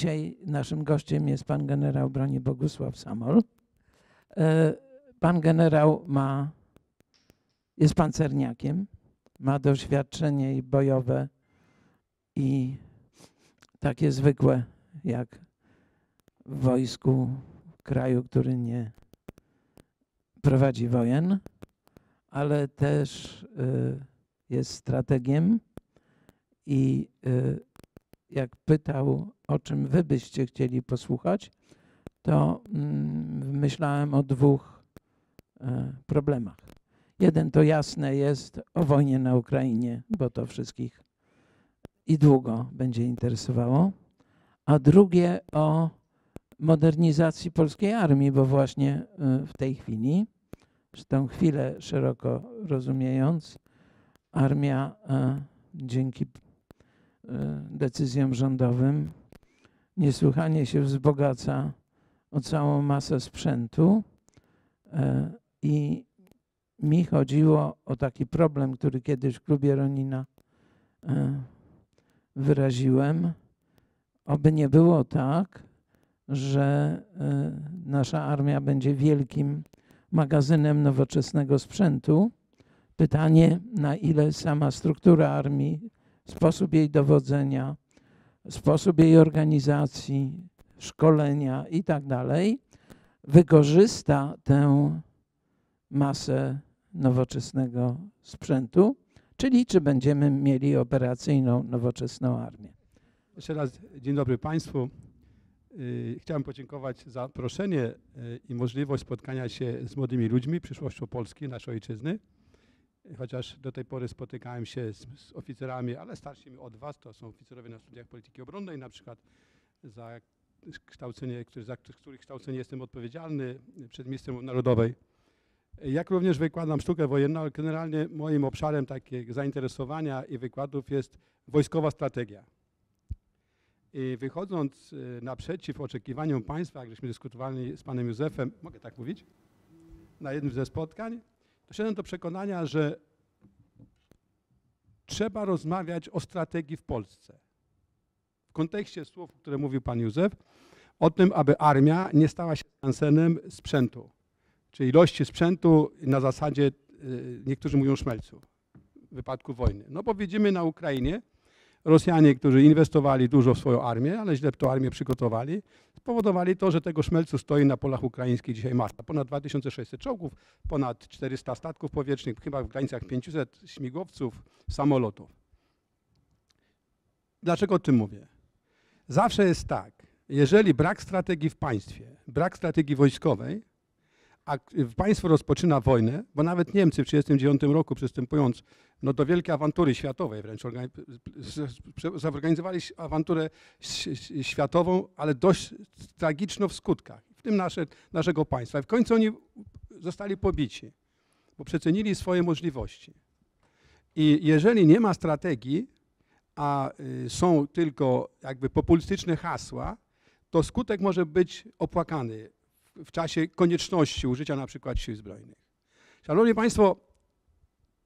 Dzisiaj naszym gościem jest pan generał broni Bogusław Samol. E, pan generał ma, jest pancerniakiem, ma doświadczenie i bojowe i takie zwykłe jak w wojsku w kraju, który nie prowadzi wojen, ale też e, jest strategiem i e, jak pytał o czym wy byście chcieli posłuchać, to mm, myślałem o dwóch e, problemach. Jeden to jasne jest o wojnie na Ukrainie, bo to wszystkich i długo będzie interesowało, a drugie o modernizacji polskiej armii, bo właśnie e, w tej chwili, w tę chwilę szeroko rozumiejąc, armia e, dzięki decyzjom rządowym niesłychanie się wzbogaca o całą masę sprzętu. E, I mi chodziło o taki problem, który kiedyś w klubie Ronina e, wyraziłem. Oby nie było tak, że e, nasza armia będzie wielkim magazynem nowoczesnego sprzętu. Pytanie, na ile sama struktura armii, sposób jej dowodzenia, sposób jej organizacji, szkolenia i tak dalej, wykorzysta tę masę nowoczesnego sprzętu, czyli czy będziemy mieli operacyjną, nowoczesną armię. Jeszcze raz dzień dobry Państwu. Y, chciałem podziękować za zaproszenie y, i możliwość spotkania się z młodymi ludźmi, przyszłością Polski, naszej ojczyzny chociaż do tej pory spotykałem się z, z oficerami, ale starszymi od was, to są oficerowie na studiach polityki obronnej na przykład, za kształcenie, który, za których kształcenie jestem odpowiedzialny przed ministrem narodowej. Jak również wykładam sztukę wojenną, ale generalnie moim obszarem takiego zainteresowania i wykładów jest wojskowa strategia. I wychodząc e, naprzeciw oczekiwaniom państwa, jak żeśmy dyskutowali z panem Józefem, mogę tak mówić, na jednym ze spotkań, doszedłem do przekonania, że trzeba rozmawiać o strategii w Polsce. W kontekście słów, które mówił pan Józef, o tym, aby armia nie stała się Jansenem sprzętu, czy ilości sprzętu na zasadzie, y, niektórzy mówią szmelcu, w wypadku wojny. No bo widzimy na Ukrainie, Rosjanie, którzy inwestowali dużo w swoją armię, ale źle tą armię przygotowali, spowodowali to, że tego szmelcu stoi na polach ukraińskich dzisiaj masa. Ponad 2600 czołgów, ponad 400 statków powietrznych, chyba w granicach 500 śmigłowców, samolotów. Dlaczego o tym mówię? Zawsze jest tak, jeżeli brak strategii w państwie, brak strategii wojskowej, a państwo rozpoczyna wojnę, bo nawet Niemcy w 1939 roku przystępując no, do wielkiej awantury światowej wręcz. Zorganizowali awanturę światową, ale dość tragiczną w skutkach, w tym nasze, naszego państwa. I w końcu oni zostali pobici, bo przecenili swoje możliwości. I jeżeli nie ma strategii, a y, są tylko jakby populistyczne hasła, to skutek może być opłakany w czasie konieczności użycia na przykład sił zbrojnych. Szanowni Państwo,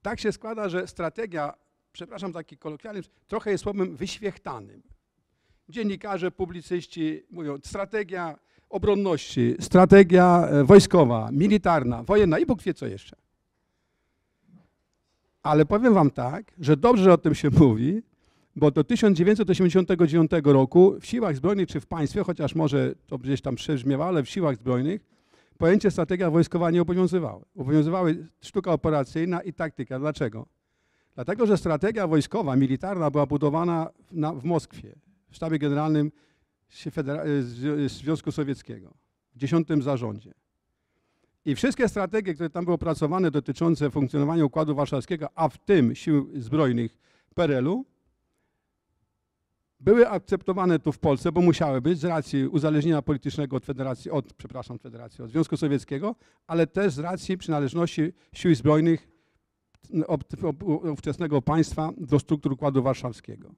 tak się składa, że strategia, przepraszam taki kolokwialny, trochę jest słowem wyświechtanym. Dziennikarze, publicyści mówią strategia obronności, strategia e, wojskowa, militarna, wojenna i Bóg wie co jeszcze. Ale powiem wam tak, że dobrze że o tym się mówi, bo do 1989 roku w siłach zbrojnych czy w państwie, chociaż może to gdzieś tam przebrzmiewa, ale w siłach zbrojnych pojęcie strategia wojskowa nie obowiązywały. Obowiązywały sztuka operacyjna i taktyka. Dlaczego? Dlatego, że strategia wojskowa, militarna była budowana w, na, w Moskwie, w sztabie generalnym e, e, Związku Sowieckiego, w dziesiątym zarządzie. I wszystkie strategie, które tam były opracowane dotyczące funkcjonowania Układu Warszawskiego, a w tym sił zbrojnych PRL-u, były akceptowane tu w Polsce, bo musiały być z racji uzależnienia politycznego od Federacji, od, przepraszam, Federacji, od Związku Sowieckiego, ale też z racji przynależności sił zbrojnych ówczesnego państwa do struktur Układu Warszawskiego.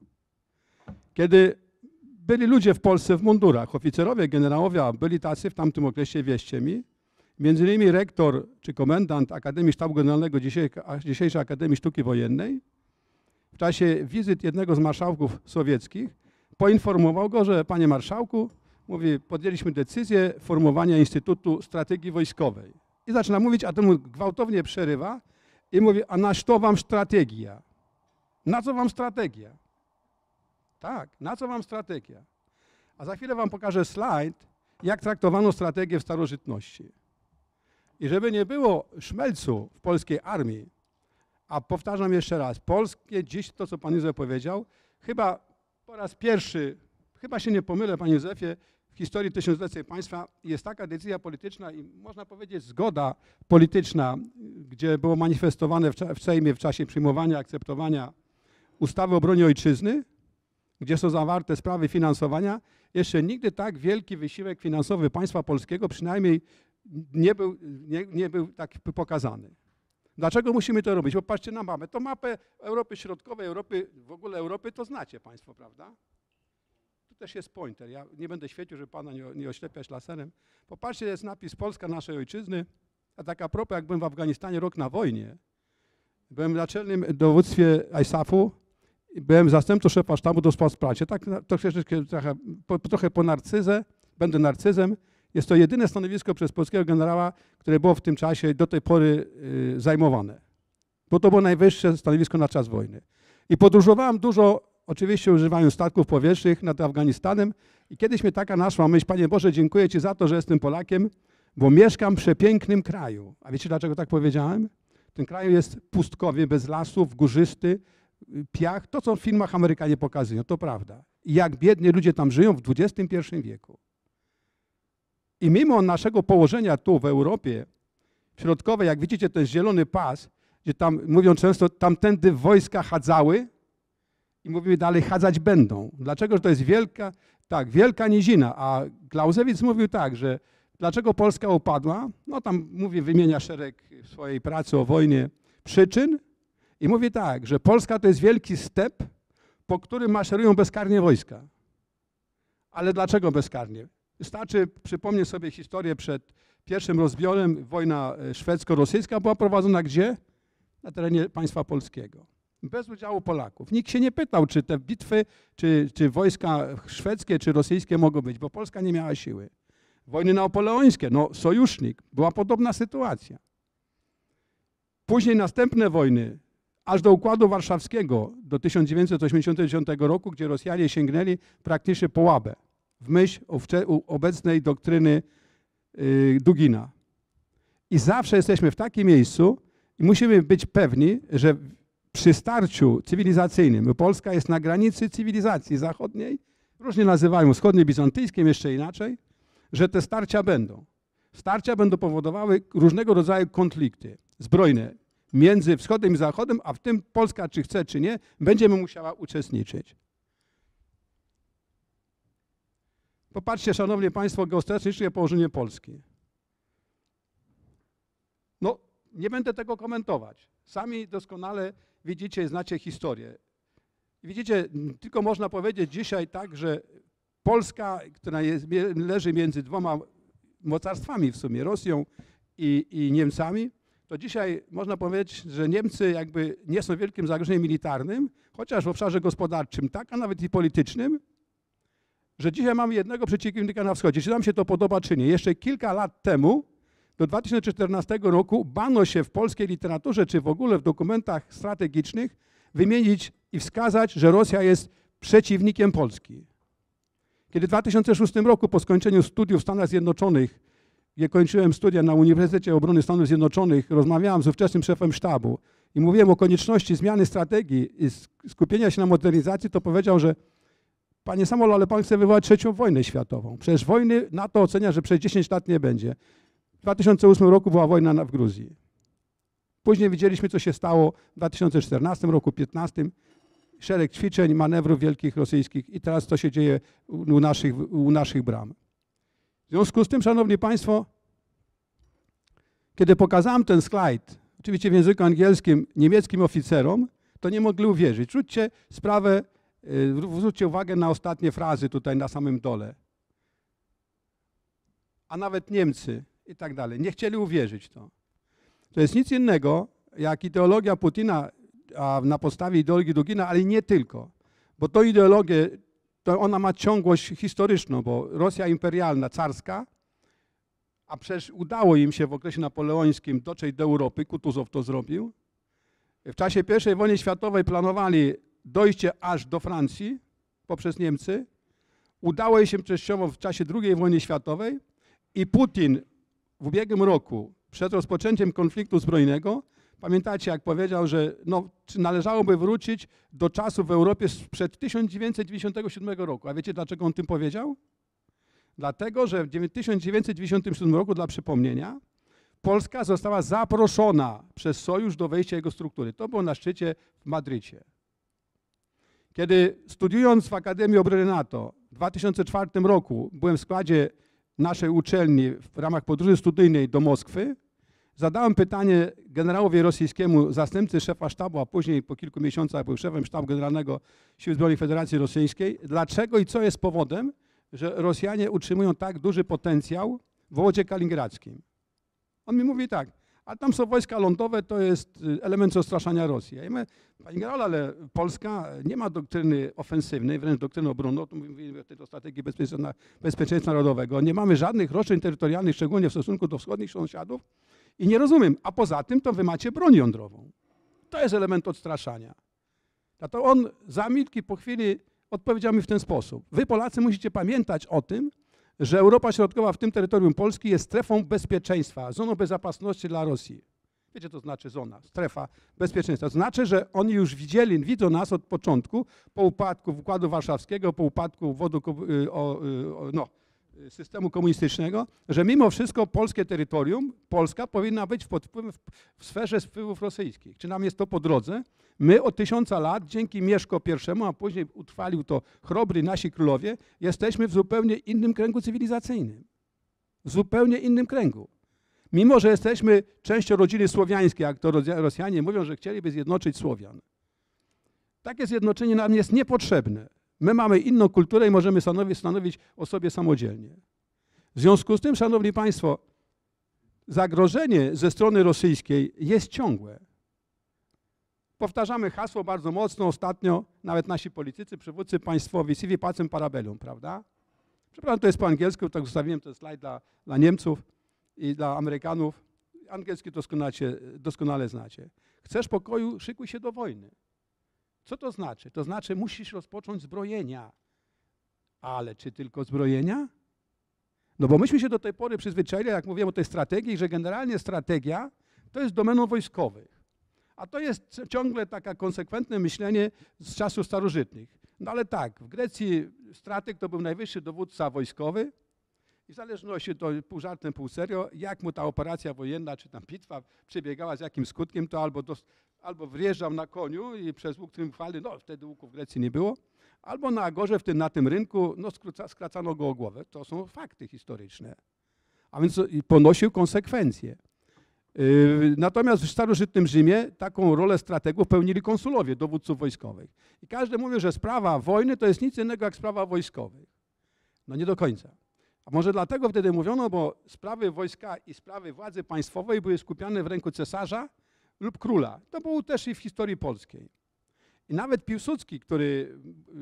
Kiedy byli ludzie w Polsce w mundurach, oficerowie, generałowie, byli tacy w tamtym okresie, wieście mi, między innymi rektor czy komendant Akademii Sztabu Generalnego, dzisiejszej Akademii Sztuki Wojennej, w czasie wizyt jednego z marszałków sowieckich poinformował go, że panie marszałku, mówi, podjęliśmy decyzję formowania Instytutu Strategii Wojskowej. I zaczyna mówić, a temu gwałtownie przerywa i mówi, a na co wam strategia? Na co wam strategia? Tak, na co wam strategia? A za chwilę wam pokażę slajd, jak traktowano strategię w starożytności. I żeby nie było szmelcu w polskiej armii, a powtarzam jeszcze raz, polskie dziś, to co Pan Józef powiedział, chyba po raz pierwszy, chyba się nie pomylę Panie Józefie, w historii tysiąclecia państwa jest taka decyzja polityczna i można powiedzieć zgoda polityczna, gdzie było manifestowane w Sejmie w czasie przyjmowania, akceptowania ustawy o broni ojczyzny, gdzie są zawarte sprawy finansowania, jeszcze nigdy tak wielki wysiłek finansowy państwa polskiego przynajmniej nie był, nie, nie był tak pokazany. Dlaczego musimy to robić? Popatrzcie na mapę. To mapę Europy Środkowej, Europy, w ogóle Europy to znacie Państwo, prawda? Tu też jest pointer. Ja nie będę świecił, żeby Pana nie, nie oślepiać laserem. Popatrzcie, jest napis Polska naszej ojczyzny. A taka propa, jak byłem w Afganistanie rok na wojnie, byłem w naczelnym dowództwie ISAF-u, byłem zastępcą szefa sztabu do spraw pracy. Tak to trochę, trochę po narcyzę, będę narcyzem, jest to jedyne stanowisko przez polskiego generała, które było w tym czasie do tej pory y, zajmowane, bo to było najwyższe stanowisko na czas wojny. I podróżowałem dużo, oczywiście używając statków powietrznych nad Afganistanem i kiedyś mnie taka naszła myśl, Panie Boże, dziękuję Ci za to, że jestem Polakiem, bo mieszkam w przepięknym kraju. A wiecie, dlaczego tak powiedziałem? Ten kraj jest pustkowy, bez lasów, górzysty, y, piach. To, co w filmach Amerykanie pokazują, to prawda. I jak biedni ludzie tam żyją w XXI wieku. I mimo naszego położenia tu w Europie Środkowej, jak widzicie, to jest zielony pas, gdzie tam, mówią często, tamtędy wojska chadzały i mówimy dalej, chadzać będą. Dlaczego? Że to jest wielka, tak, wielka nizina. A Klausewicz mówił tak, że dlaczego Polska upadła? No tam, mówi, wymienia szereg w swojej pracy o wojnie przyczyn i mówi tak, że Polska to jest wielki step, po którym maszerują bezkarnie wojska. Ale dlaczego bezkarnie? Wystarczy, przypomnę sobie historię przed pierwszym rozbiorem. Wojna e, szwedzko-rosyjska była prowadzona gdzie? Na terenie państwa polskiego. Bez udziału Polaków. Nikt się nie pytał, czy te bitwy, czy, czy wojska szwedzkie, czy rosyjskie mogą być, bo Polska nie miała siły. Wojny napoleońskie, no sojusznik, była podobna sytuacja. Później następne wojny, aż do Układu Warszawskiego do 1989 roku, gdzie Rosjanie sięgnęli praktycznie po łabę w myśl obecnej doktryny y, Dugina. I zawsze jesteśmy w takim miejscu i musimy być pewni, że przy starciu cywilizacyjnym, bo Polska jest na granicy cywilizacji zachodniej, różnie nazywają wschodnie bizantyjskim, jeszcze inaczej, że te starcia będą. Starcia będą powodowały różnego rodzaju konflikty zbrojne między wschodem i zachodem, a w tym Polska, czy chce, czy nie, będziemy musiała uczestniczyć. Popatrzcie, szanowni państwo, geostrategiczne położenie Polski. No, nie będę tego komentować. Sami doskonale widzicie, znacie historię. Widzicie, tylko można powiedzieć dzisiaj tak, że Polska, która jest, leży między dwoma mocarstwami w sumie, Rosją i, i Niemcami, to dzisiaj można powiedzieć, że Niemcy jakby nie są wielkim zagrożeniem militarnym, chociaż w obszarze gospodarczym tak, a nawet i politycznym, że dzisiaj mamy jednego przeciwnika na wschodzie. Czy nam się to podoba, czy nie? Jeszcze kilka lat temu, do 2014 roku, bano się w polskiej literaturze, czy w ogóle w dokumentach strategicznych, wymienić i wskazać, że Rosja jest przeciwnikiem Polski. Kiedy w 2006 roku, po skończeniu studiów w Stanach Zjednoczonych, gdzie kończyłem studia na Uniwersytecie Obrony Stanów Zjednoczonych, rozmawiałem z ówczesnym szefem sztabu i mówiłem o konieczności zmiany strategii i skupienia się na modernizacji, to powiedział, że Panie Samol, ale pan chce wywołać trzecią wojnę światową. Przecież wojny NATO ocenia, że przez 10 lat nie będzie. W 2008 roku była wojna w Gruzji. Później widzieliśmy, co się stało w 2014 roku, 2015. Szereg ćwiczeń, manewrów wielkich rosyjskich i teraz co się dzieje u naszych, u naszych bram. W związku z tym, Szanowni Państwo, kiedy pokazałem ten slajd, oczywiście w języku angielskim, niemieckim oficerom, to nie mogli uwierzyć. Czućcie sprawę Y, zwróćcie uwagę na ostatnie frazy tutaj na samym dole. A nawet Niemcy i tak dalej. Nie chcieli uwierzyć w to. To jest nic innego, jak ideologia Putina a na podstawie ideologii Dugina, ale nie tylko. Bo to ideologię, to ona ma ciągłość historyczną, bo Rosja imperialna, carska, a przecież udało im się w okresie napoleońskim dotrzeć do Europy, Kutuzow to zrobił. W czasie I wojny światowej planowali dojście aż do Francji poprzez Niemcy. Udało jej się częściowo w czasie II wojny światowej i Putin w ubiegłym roku, przed rozpoczęciem konfliktu zbrojnego, pamiętacie jak powiedział, że no, czy należałoby wrócić do czasu w Europie sprzed 1997 roku. A wiecie dlaczego on tym powiedział? Dlatego, że w 1997 roku, dla przypomnienia, Polska została zaproszona przez Sojusz do wejścia jego struktury. To było na szczycie w Madrycie. Kiedy studiując w Akademii Obrony NATO w 2004 roku byłem w składzie naszej uczelni w ramach podróży studyjnej do Moskwy, zadałem pytanie generałowi rosyjskiemu, zastępcy szefa sztabu, a później po kilku miesiącach był szefem sztabu generalnego Sił Zbrojnych Federacji Rosyjskiej, dlaczego i co jest powodem, że Rosjanie utrzymują tak duży potencjał w wodzie Kaliningradzkim. On mi mówi tak, a tam są wojska lądowe, to jest y, element zastraszania Rosji. Ja mówię, Panie generale, ale Polska nie ma doktryny ofensywnej, wręcz doktryny obronnej, o tym mówimy o strategii bezpieczeństwa, bezpieczeństwa narodowego. Nie mamy żadnych roszczeń terytorialnych, szczególnie w stosunku do wschodnich sąsiadów i nie rozumiem. A poza tym to wy macie broń jądrową. To jest element odstraszania. A to on zamilkł i po chwili odpowiedział mi w ten sposób. Wy Polacy musicie pamiętać o tym, że Europa Środkowa, w tym terytorium Polski, jest strefą bezpieczeństwa, zoną bezapasności dla Rosji. Wiecie, to znaczy zona, strefa bezpieczeństwa. znaczy, że oni już widzieli, widzą nas od początku, po upadku Układu Warszawskiego, po upadku wodu, y, y, no, Y, systemu komunistycznego, że mimo wszystko polskie terytorium, Polska powinna być pod wpływem w sferze wpływów rosyjskich. Czy nam jest to po drodze? My od tysiąca lat, dzięki Mieszko I, a później utrwalił to chrobry nasi królowie, jesteśmy w zupełnie innym kręgu cywilizacyjnym. W zupełnie innym kręgu. Mimo, że jesteśmy częścią rodziny słowiańskiej, jak to Rosjanie mówią, że chcieliby zjednoczyć Słowian. Takie zjednoczenie nam jest niepotrzebne. My mamy inną kulturę i możemy stanowić, stanowić o sobie samodzielnie. W związku z tym, Szanowni Państwo, zagrożenie ze strony rosyjskiej jest ciągłe. Powtarzamy hasło bardzo mocno ostatnio, nawet nasi politycy, przywódcy państwowi, civi pacem parabelum, prawda? Przepraszam, to jest po angielsku, tak zostawiłem ten slajd dla, dla Niemców i dla Amerykanów. Angielski doskonale, doskonale znacie. Chcesz pokoju, szykuj się do wojny. Co to znaczy? To znaczy, musisz rozpocząć zbrojenia. Ale czy tylko zbrojenia? No bo myśmy się do tej pory przyzwyczaili, jak mówiłem o tej strategii, że generalnie strategia to jest domeną wojskowych. A to jest ciągle takie konsekwentne myślenie z czasów starożytnych. No ale tak, w Grecji strateg to był najwyższy dowódca wojskowy i w zależności to pół żartem, pół serio, jak mu ta operacja wojenna czy tam bitwa przebiegała, z jakim skutkiem, to albo albo wjeżdżał na koniu i przez łuk triumfalny, no wtedy łuku w Grecji nie było, albo na Agorze w tym, na tym rynku no, skróca, skracano go o głowę. To są fakty historyczne. A więc ponosił konsekwencje. Yy, natomiast w starożytnym Rzymie taką rolę strategów pełnili konsulowie, dowódców wojskowych. I każdy mówi, że sprawa wojny to jest nic innego jak sprawa wojskowych. No nie do końca. A może dlatego wtedy mówiono, bo sprawy wojska i sprawy władzy państwowej były skupiane w ręku cesarza, lub króla. To było też i w historii polskiej. I nawet Piłsudski, który y,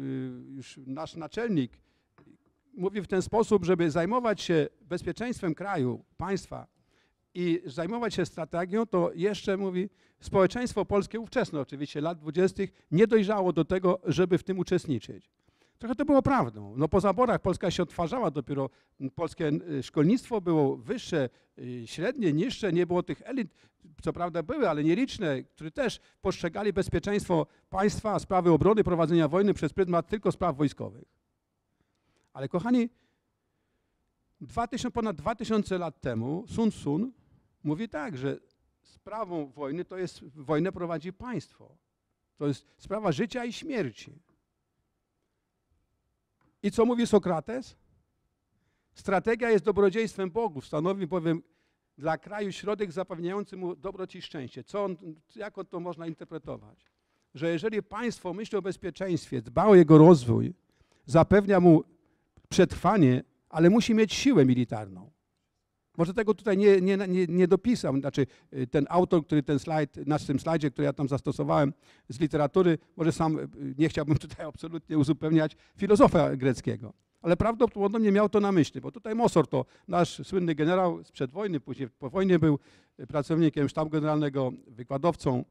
już nasz naczelnik, mówi w ten sposób, żeby zajmować się bezpieczeństwem kraju, państwa i zajmować się strategią, to jeszcze mówi, społeczeństwo polskie ówczesne oczywiście, lat dwudziestych, nie dojrzało do tego, żeby w tym uczestniczyć. Trochę to było prawdą. No po zaborach Polska się odtwarzała dopiero, polskie y, szkolnictwo było wyższe, y, średnie, niższe, nie było tych elit, co prawda były, ale nieliczne, które też postrzegali bezpieczeństwo państwa, sprawy obrony, prowadzenia wojny przez pryzmat tylko spraw wojskowych. Ale kochani, 2000, ponad 2000 lat temu Sun Sun mówi tak, że sprawą wojny to jest, wojnę prowadzi państwo. To jest sprawa życia i śmierci. I co mówi Sokrates? Strategia jest dobrodziejstwem bogów, stanowi bowiem dla kraju środek zapewniający mu dobroć i szczęście. Co on, jak on to można interpretować? Że jeżeli państwo myśli o bezpieczeństwie, dba o jego rozwój, zapewnia mu przetrwanie, ale musi mieć siłę militarną. Może tego tutaj nie, nie, nie, nie dopisał, znaczy y, ten autor, który ten slajd, na tym slajdzie, który ja tam zastosowałem z literatury, może sam y, nie chciałbym tutaj absolutnie uzupełniać filozofa greckiego. Ale prawdopodobnie miał to na myśli, bo tutaj Mosor to nasz słynny generał sprzed wojny, później po wojnie był y, pracownikiem sztabu generalnego, wykładowcą.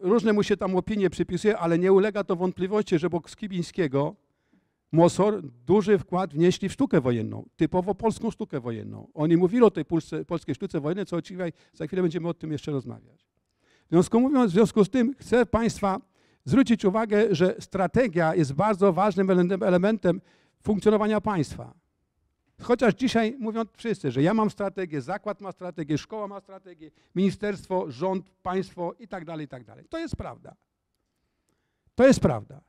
Różne mu się tam opinie przypisuje, ale nie ulega to wątpliwości, że bok Skibińskiego Mosor duży wkład wnieśli w sztukę wojenną, typowo polską sztukę wojenną. Oni mówili o tej Polsce, polskiej sztuce wojennej, co dzisiaj, za chwilę będziemy o tym jeszcze rozmawiać. W związku, mówiąc, w związku z tym chcę Państwa zwrócić uwagę, że strategia jest bardzo ważnym elementem funkcjonowania państwa. Chociaż dzisiaj mówią wszyscy, że ja mam strategię, zakład ma strategię, szkoła ma strategię, ministerstwo, rząd, państwo i tak dalej, i tak dalej. To jest prawda. To jest prawda.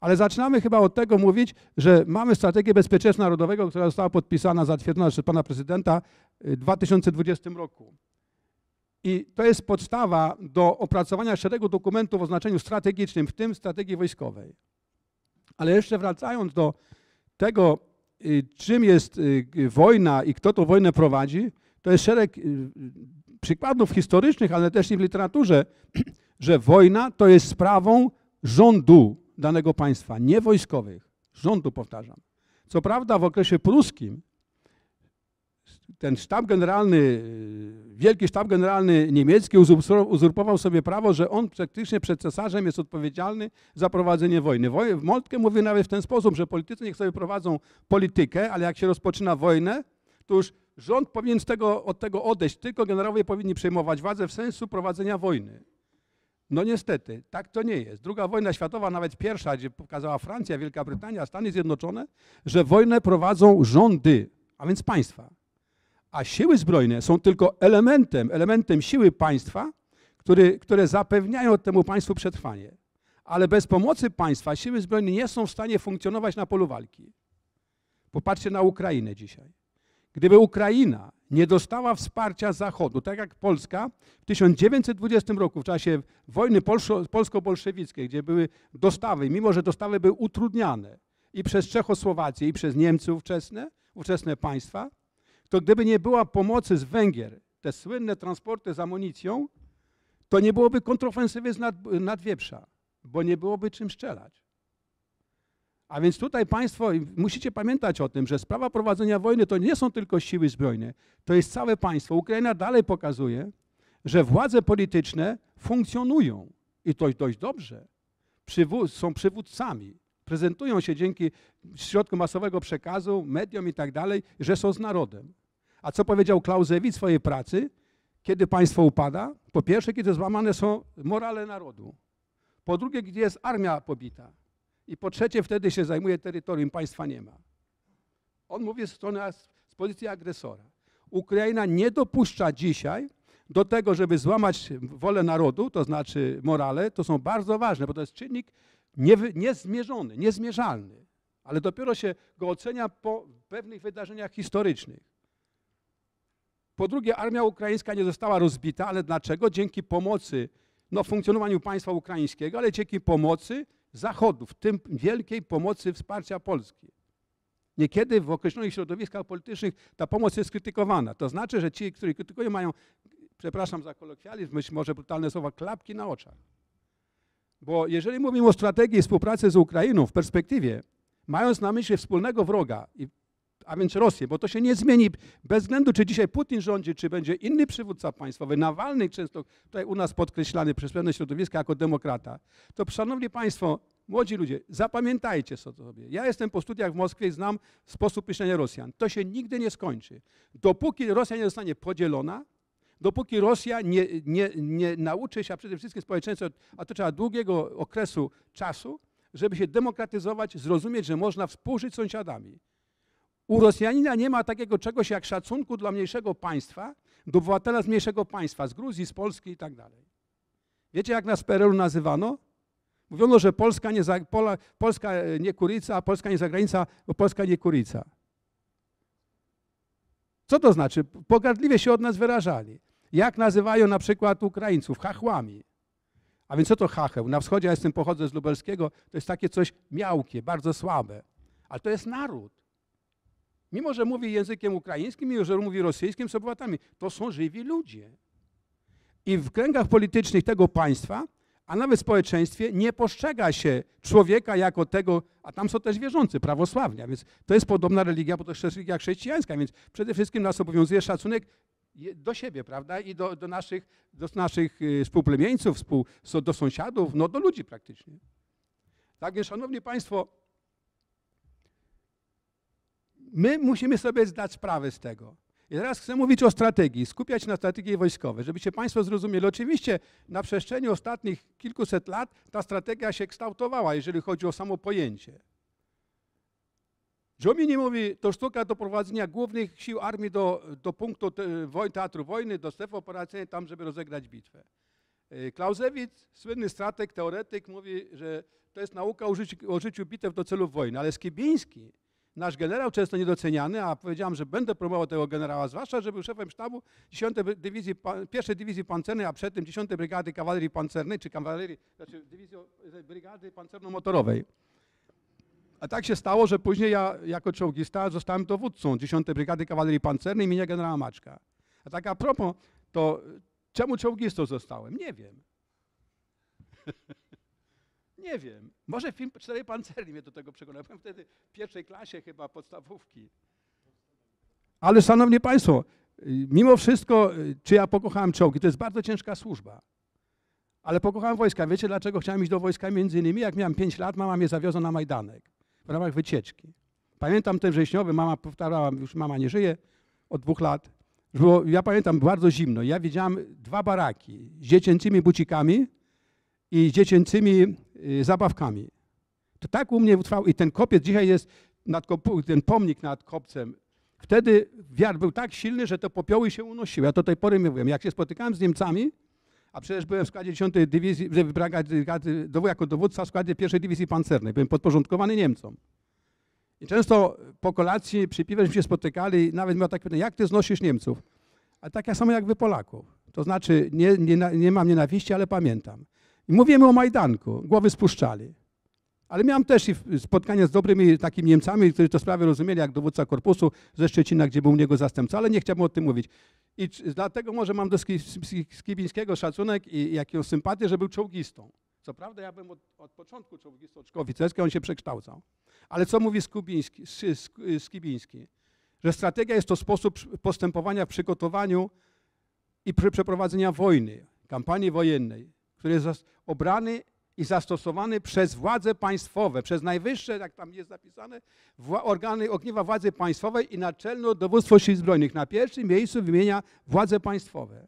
Ale zaczynamy chyba od tego mówić, że mamy strategię bezpieczeństwa narodowego, która została podpisana, zatwierdzona przez pana prezydenta y, w 2020 roku. I to jest podstawa do opracowania szeregu dokumentów o znaczeniu strategicznym, w tym strategii wojskowej. Ale jeszcze wracając do tego, y, czym jest y, wojna i kto tą wojnę prowadzi, to jest szereg przykładów historycznych, ale też i w literaturze, że wojna to jest sprawą rządu, danego państwa, nie wojskowych, rządu powtarzam. Co prawda w okresie pruskim ten sztab generalny, y, wielki sztab generalny niemiecki uzurpował sobie prawo, że on praktycznie przed cesarzem jest odpowiedzialny za prowadzenie wojny. W Moltke mówi nawet w ten sposób, że politycy niech sobie prowadzą politykę, ale jak się rozpoczyna wojnę, to już rząd powinien z tego, od tego odejść, tylko generałowie powinni przejmować władzę w sensu prowadzenia wojny. No niestety, tak to nie jest. Druga wojna światowa, nawet pierwsza, gdzie pokazała Francja, Wielka Brytania, Stany Zjednoczone, że wojnę prowadzą rządy, a więc państwa. A siły zbrojne są tylko elementem, elementem siły państwa, który, które zapewniają temu państwu przetrwanie. Ale bez pomocy państwa siły zbrojne nie są w stanie funkcjonować na polu walki. Popatrzcie na Ukrainę dzisiaj. Gdyby Ukraina nie dostała wsparcia Zachodu, tak jak Polska w 1920 roku, w czasie wojny polsko-bolszewickiej, gdzie były dostawy, mimo że dostawy były utrudniane i przez Czechosłowację, i przez Niemcy ówczesne, ówczesne państwa, to gdyby nie była pomocy z Węgier, te słynne transporty z amunicją, to nie byłoby kontrofensywy z nad, nadwieprza, bo nie byłoby czym strzelać. A więc tutaj państwo musicie pamiętać o tym, że sprawa prowadzenia wojny to nie są tylko siły zbrojne, to jest całe państwo. Ukraina dalej pokazuje, że władze polityczne funkcjonują i to dość dobrze. Przywód, są przywódcami, prezentują się dzięki środkom masowego przekazu, mediom i tak dalej, że są z narodem. A co powiedział Klausewicz w swojej pracy? Kiedy państwo upada? Po pierwsze, kiedy złamane są morale narodu. Po drugie, gdzie jest armia pobita. I po trzecie, wtedy się zajmuje terytorium, państwa nie ma. On mówi z, strony, z pozycji agresora. Ukraina nie dopuszcza dzisiaj do tego, żeby złamać wolę narodu, to znaczy morale, to są bardzo ważne, bo to jest czynnik niezmierzony, niezmierzalny, ale dopiero się go ocenia po pewnych wydarzeniach historycznych. Po drugie, armia ukraińska nie została rozbita, ale dlaczego? Dzięki pomocy, no funkcjonowaniu państwa ukraińskiego, ale dzięki pomocy Zachodu, w tym wielkiej pomocy wsparcia Polski. Niekiedy w określonych środowiskach politycznych ta pomoc jest krytykowana. To znaczy, że ci, którzy krytykują, mają, przepraszam za kolokwializm, być może brutalne słowa, klapki na oczach. Bo jeżeli mówimy o strategii współpracy z Ukrainą w perspektywie, mając na myśli wspólnego wroga i a więc Rosję, bo to się nie zmieni bez względu, czy dzisiaj Putin rządzi, czy będzie inny przywódca państwowy, Nawalny często tutaj u nas podkreślany przez pewne środowiska jako demokrata, to szanowni państwo, młodzi ludzie, zapamiętajcie sobie. Ja jestem po studiach w Moskwie i znam sposób myślenia Rosjan. To się nigdy nie skończy. Dopóki Rosja nie zostanie podzielona, dopóki Rosja nie, nie, nie nauczy się, a przede wszystkim społeczeństwo, a to trzeba długiego okresu czasu, żeby się demokratyzować, zrozumieć, że można współżyć z sąsiadami. U Rosjanina nie ma takiego czegoś jak szacunku dla mniejszego państwa, do obywatela z mniejszego państwa, z Gruzji, z Polski i tak dalej. Wiecie, jak nas prl nazywano? Mówiono, że Polska nie, za, Pola, Polska e, nie a Polska nie zagranica, bo Polska nie kurica. Co to znaczy? Pogardliwie się od nas wyrażali. Jak nazywają na przykład Ukraińców? Hachłami. A więc co to hacheł? Na wschodzie, ja jestem pochodzę z lubelskiego, to jest takie coś miałkie, bardzo słabe. Ale to jest naród. Mimo, że mówi językiem ukraińskim, mimo, że mówi rosyjskim z obywatelami. To są żywi ludzie. I w kręgach politycznych tego państwa, a nawet społeczeństwie, nie postrzega się człowieka jako tego, a tam są też wierzący, prawosławni, więc to jest podobna religia, bo to jest religia chrześcijańska, więc przede wszystkim nas obowiązuje szacunek do siebie, prawda, i do, do naszych, do naszych y, współplemieńców, współ, do sąsiadów, no do ludzi praktycznie. Tak więc, szanowni państwo, my musimy sobie zdać sprawę z tego. I teraz chcę mówić o strategii, skupiać się na strategii wojskowej, żebyście Państwo zrozumieli. Oczywiście na przestrzeni ostatnich kilkuset lat ta strategia się kształtowała, jeżeli chodzi o samo pojęcie. Jomini mówi, to sztuka doprowadzenia głównych sił armii do, do punktu teatru wojny, do strefy operacyjnej, tam, żeby rozegrać bitwę. Y, Clausewitz, słynny strateg, teoretyk, mówi, że to jest nauka o życiu, o życiu bitew do celów wojny, ale Skibiński nasz generał, często niedoceniany, a powiedziałam, że będę promował tego generała, zwłaszcza, że był szefem sztabu 10 dywizji, pierwszej dywizji pancernej, a przedtem 10 Brygady Kawalerii Pancernej, czy kawalerii, znaczy dywizji, e, Brygady Pancerno-Motorowej. A tak się stało, że później ja jako czołgista zostałem dowódcą 10 Brygady Kawalerii Pancernej imienia generała Maczka. A tak a propos, to e, czemu czołgistą zostałem? Nie wiem. Nie wiem. Może film Cztery Pancerni mnie do tego przekonał. Byłem wtedy w pierwszej klasie chyba podstawówki. Ale szanowni państwo, y, mimo wszystko, y, czy ja pokochałem czołgi, to jest bardzo ciężka służba. Ale pokochałem wojska. Wiecie dlaczego chciałem iść do wojska? Między innymi jak miałem 5 lat, mama mnie zawiozła na Majdanek w ramach wycieczki. Pamiętam ten wrześniowy, mama powtarzała, już mama nie żyje od dwóch lat. Było, ja pamiętam, bardzo zimno. Ja widziałem dwa baraki z dziecięcymi bucikami i z dziecięcymi Y, zabawkami. To tak u mnie trwało. I ten kopiec dzisiaj jest, nad ten pomnik nad kopcem. Wtedy wiatr był tak silny, że te popioły się unosiły. Ja do tej pory mówiłem. Jak się spotykałem z Niemcami, a przecież byłem w składzie 10 dywizji, jako dowódca w składzie pierwszej dywizji pancernej. Byłem podporządkowany Niemcom. I często po kolacji przy piwie się spotykali nawet miał takie pytanie, jak ty znosisz Niemców? A tak ja samo jak wy Polaków. To znaczy nie, nie, nie mam nienawiści, ale pamiętam. I mówimy o Majdanku, głowy spuszczali. Ale miałem też spotkania z dobrymi takimi Niemcami, którzy to sprawy rozumieli, jak dowódca korpusu ze Szczecina, gdzie był u niego zastępca, ale nie chciałbym o tym mówić. I dlatego może mam do Skibińskiego szacunek i jakąś sympatię, że był czołgistą. Co prawda ja bym od, od początku czołgistą czkowicerskiego, on się przekształcał. Ale co mówi Skubiński, Skibiński? Że strategia jest to sposób postępowania w przygotowaniu i przeprowadzenia wojny, kampanii wojennej który jest obrany i zastosowany przez władze państwowe, przez najwyższe, jak tam jest napisane, organy ogniwa władzy państwowej i naczelne dowództwo sił zbrojnych. Na pierwszym miejscu wymienia władze państwowe.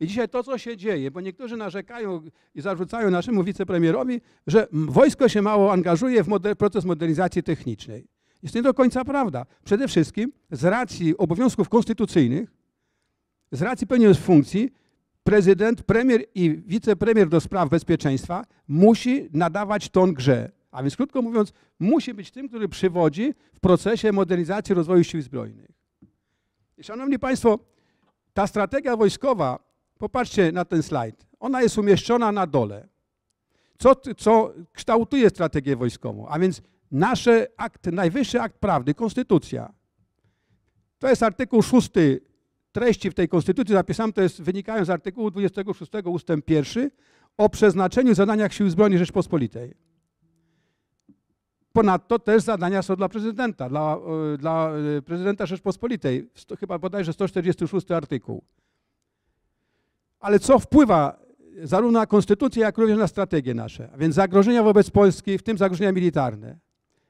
I dzisiaj to, co się dzieje, bo niektórzy narzekają i zarzucają naszemu wicepremierowi, że wojsko się mało angażuje w proces modernizacji technicznej. Jest nie do końca prawda. Przede wszystkim z racji obowiązków konstytucyjnych, z racji pełnienia funkcji, prezydent, premier i wicepremier do spraw bezpieczeństwa musi nadawać ton grze. A więc krótko mówiąc, musi być tym, który przywodzi w procesie modernizacji rozwoju sił zbrojnych. Szanowni Państwo, ta strategia wojskowa, popatrzcie na ten slajd, ona jest umieszczona na dole. Co, co kształtuje strategię wojskową? A więc nasze akt, najwyższy akt prawdy, konstytucja. To jest artykuł 6 treści w tej konstytucji zapisałem, to jest, wynikają z artykułu 26 ustęp 1 o przeznaczeniu zadaniach Sił Zbrojnych Rzeczpospolitej. Ponadto też zadania są dla prezydenta, dla, e, dla e, prezydenta Rzeczpospolitej, sto, chyba bodajże 146 artykuł. Ale co wpływa zarówno na konstytucję, jak również na strategie nasze, a więc zagrożenia wobec Polski, w tym zagrożenia militarne.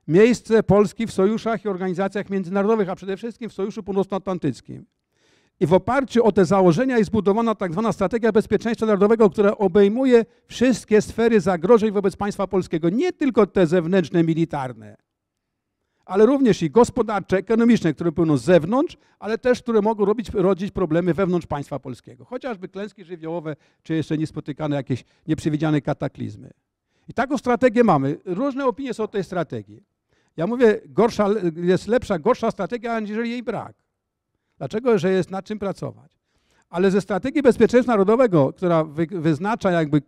Miejsce Polski w sojuszach i organizacjach międzynarodowych, a przede wszystkim w Sojuszu Północnoatlantyckim i w oparciu o te założenia jest budowana tak zwana strategia bezpieczeństwa narodowego, która obejmuje wszystkie sfery zagrożeń wobec państwa polskiego, nie tylko te zewnętrzne, militarne, ale również i gospodarcze, ekonomiczne, które płyną z zewnątrz, ale też które mogą robić, rodzić problemy wewnątrz państwa polskiego, chociażby klęski żywiołowe, czy jeszcze niespotykane jakieś nieprzewidziane kataklizmy. I taką strategię mamy. Różne opinie są o tej strategii. Ja mówię, gorsza, jest lepsza, gorsza strategia, aniżeli jej brak. Dlaczego? Że jest nad czym pracować. Ale ze strategii bezpieczeństwa narodowego, która wy, wyznacza jakby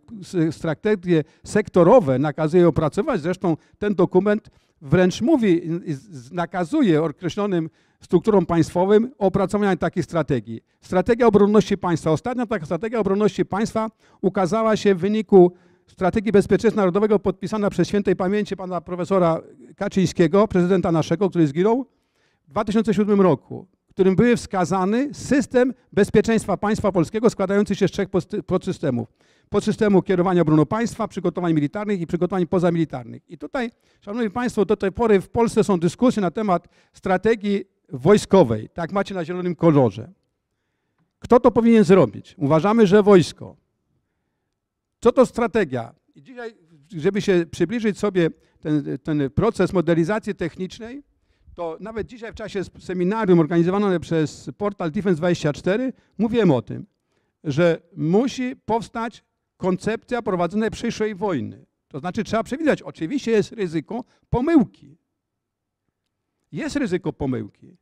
strategie sektorowe, nakazuje opracować, zresztą ten dokument wręcz mówi, nakazuje określonym strukturom państwowym opracowania takiej strategii. Strategia obronności państwa. Ostatnia taka strategia obronności państwa ukazała się w wyniku strategii bezpieczeństwa narodowego podpisana przez świętej pamięci pana profesora Kaczyńskiego, prezydenta naszego, który zginął w 2007 roku którym był wskazany system bezpieczeństwa państwa polskiego składający się z trzech podsystemów. Podsystemu kierowania obroną państwa, przygotowań militarnych i przygotowań pozamilitarnych. I tutaj, szanowni państwo, do tej pory w Polsce są dyskusje na temat strategii wojskowej, tak macie na zielonym kolorze. Kto to powinien zrobić? Uważamy, że wojsko. Co to strategia? I dzisiaj, żeby się przybliżyć sobie ten, ten proces modernizacji technicznej, to nawet dzisiaj w czasie seminarium organizowanego przez portal Defense24 mówiłem o tym, że musi powstać koncepcja prowadzonej przyszłej wojny. To znaczy trzeba przewidzieć. Oczywiście jest ryzyko pomyłki. Jest ryzyko pomyłki,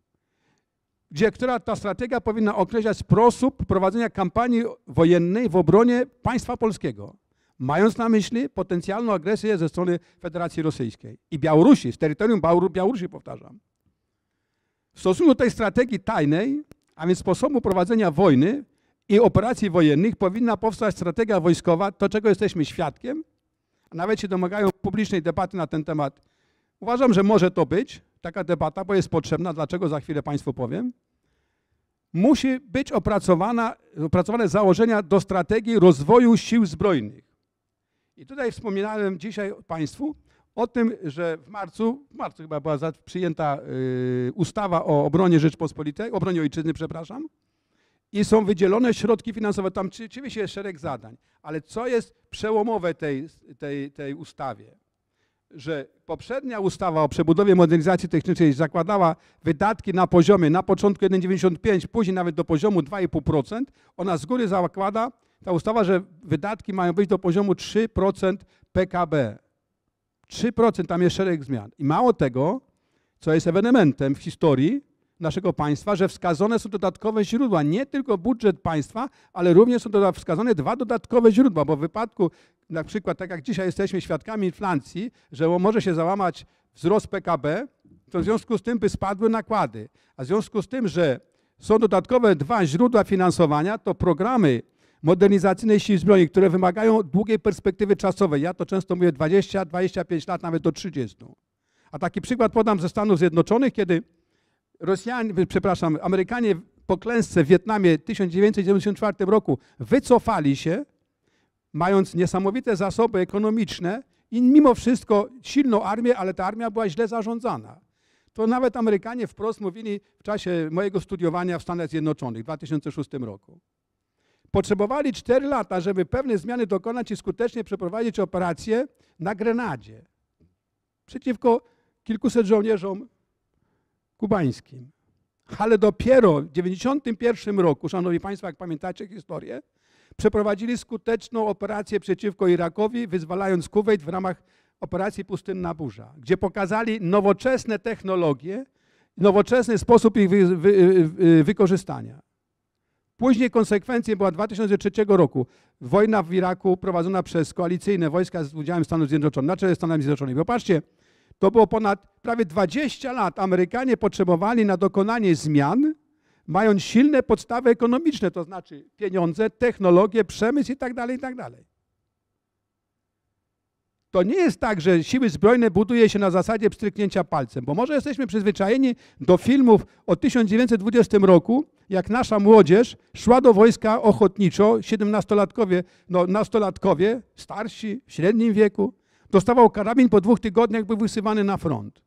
gdzie która ta strategia powinna określać sposób prowadzenia kampanii wojennej w obronie państwa polskiego mając na myśli potencjalną agresję ze strony Federacji Rosyjskiej i Białorusi, z terytorium Białorusi, powtarzam. W stosunku do tej strategii tajnej, a więc sposobu prowadzenia wojny i operacji wojennych, powinna powstać strategia wojskowa, to czego jesteśmy świadkiem, a nawet się domagają publicznej debaty na ten temat. Uważam, że może to być taka debata, bo jest potrzebna, dlaczego za chwilę Państwu powiem. Musi być opracowana, opracowane założenia do strategii rozwoju sił zbrojnych i tutaj wspominałem dzisiaj Państwu o tym, że w marcu, w marcu chyba była przyjęta y, ustawa o obronie Rzeczpospolitej, obronie ojczyzny, przepraszam, i są wydzielone środki finansowe. Tam oczywiście jest szereg zadań, ale co jest przełomowe tej, tej, tej ustawie? Że poprzednia ustawa o przebudowie modernizacji technicznej zakładała wydatki na poziomie na początku 1,95, później nawet do poziomu 2,5%. Ona z góry zakłada ta ustawa, że wydatki mają wyjść do poziomu 3% PKB. 3% tam jest szereg zmian. I mało tego, co jest ewenementem w historii naszego państwa, że wskazane są dodatkowe źródła, nie tylko budżet państwa, ale również są wskazane dwa dodatkowe źródła, bo w wypadku na przykład tak jak dzisiaj jesteśmy świadkami inflacji, że może się załamać wzrost PKB, to w związku z tym by spadły nakłady. A w związku z tym, że są dodatkowe dwa źródła finansowania, to programy modernizacyjne sił zbrojnych, które wymagają długiej perspektywy czasowej. Ja to często mówię 20, 25 lat, nawet do 30. A taki przykład podam ze Stanów Zjednoczonych, kiedy Rosjanie, przepraszam, Amerykanie po klęsce w Wietnamie w 1994 roku wycofali się, mając niesamowite zasoby ekonomiczne i mimo wszystko silną armię, ale ta armia była źle zarządzana. To nawet Amerykanie wprost mówili w czasie mojego studiowania w Stanach Zjednoczonych w 2006 roku. Potrzebowali 4 lata, żeby pewne zmiany dokonać i skutecznie przeprowadzić operację na Grenadzie przeciwko kilkuset żołnierzom kubańskim. Ale dopiero w 1991 roku, szanowni państwo, jak pamiętacie historię, przeprowadzili skuteczną operację przeciwko Irakowi, wyzwalając Kuwejt w ramach operacji Pustynna Burza, gdzie pokazali nowoczesne technologie, nowoczesny sposób ich wy, wy, wy, wykorzystania. Później konsekwencje była 2003 roku. Wojna w Iraku prowadzona przez koalicyjne wojska z udziałem Stanów Zjednoczonych, na czele Stanami Zjednoczonymi. Popatrzcie, to było ponad prawie 20 lat. Amerykanie potrzebowali na dokonanie zmian, mając silne podstawy ekonomiczne, to znaczy pieniądze, technologie, przemysł tak itd. Tak to nie jest tak, że siły zbrojne buduje się na zasadzie pstryknięcia palcem, bo może jesteśmy przyzwyczajeni do filmów o 1920 roku, jak nasza młodzież szła do wojska ochotniczo, siedemnastolatkowie, no nastolatkowie, starsi, w średnim wieku, dostawał karabin po dwóch tygodniach, był wysyłany na front.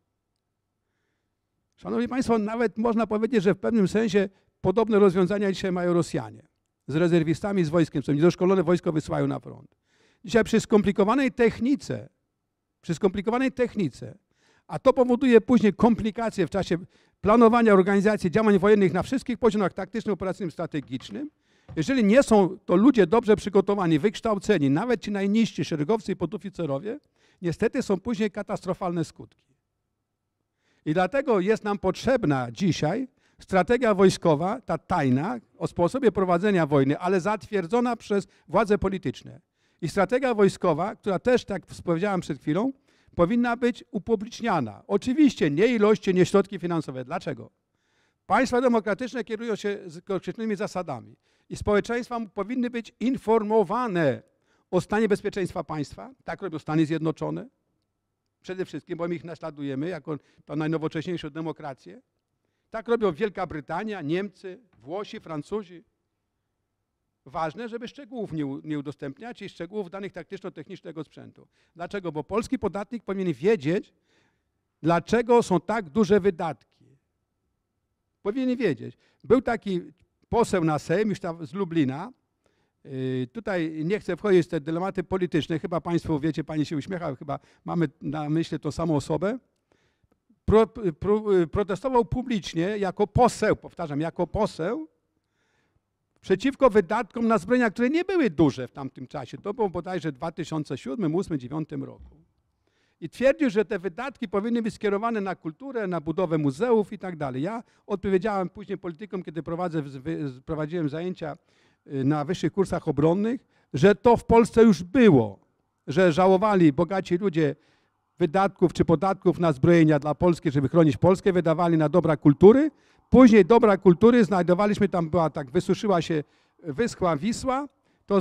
Szanowni Państwo, nawet można powiedzieć, że w pewnym sensie podobne rozwiązania dzisiaj mają Rosjanie. Z rezerwistami, z wojskiem, są niedoszkolone wojsko wysyłają na front. Dzisiaj przy skomplikowanej technice, przy skomplikowanej technice, a to powoduje później komplikacje w czasie planowania, organizacji działań wojennych na wszystkich poziomach taktycznym, operacyjnym, strategicznym. Jeżeli nie są to ludzie dobrze przygotowani, wykształceni, nawet ci najniżsi szeregowcy i podoficerowie, niestety są później katastrofalne skutki. I dlatego jest nam potrzebna dzisiaj strategia wojskowa, ta tajna, o sposobie prowadzenia wojny, ale zatwierdzona przez władze polityczne. I strategia wojskowa, która też, tak powiedziałem przed chwilą, powinna być upubliczniana. Oczywiście nie ilości, nie środki finansowe. Dlaczego? Państwa demokratyczne kierują się określonymi zasadami i społeczeństwa powinny być informowane o stanie bezpieczeństwa państwa. Tak robią Stany Zjednoczone. Przede wszystkim, bo my ich naśladujemy jako to najnowocześniejszą demokrację. Tak robią Wielka Brytania, Niemcy, Włosi, Francuzi. Ważne, żeby szczegółów nie, nie udostępniać i szczegółów danych taktyczno-technicznego sprzętu. Dlaczego? Bo polski podatnik powinien wiedzieć, dlaczego są tak duże wydatki. Powinien wiedzieć. Był taki poseł na Sejm, już tam z Lublina, y, Tutaj nie chcę wchodzić w te dylematy polityczne. Chyba Państwo wiecie, Pani się uśmiecha, chyba mamy na myśli tą samą osobę. Pro, y, pro, y, protestował publicznie jako poseł, powtarzam, jako poseł przeciwko wydatkom na zbrojenia, które nie były duże w tamtym czasie. To było bodajże w 2007, 2008, 2009 roku. I twierdził, że te wydatki powinny być skierowane na kulturę, na budowę muzeów i tak dalej. Ja odpowiedziałem później politykom, kiedy prowadzę, prowadziłem zajęcia y, na wyższych kursach obronnych, że to w Polsce już było, że żałowali bogaci ludzie wydatków czy podatków na zbrojenia dla Polski, żeby chronić Polskę, wydawali na dobra kultury, Później dobra kultury, znajdowaliśmy, tam była tak, wysuszyła się, wyschła Wisła, to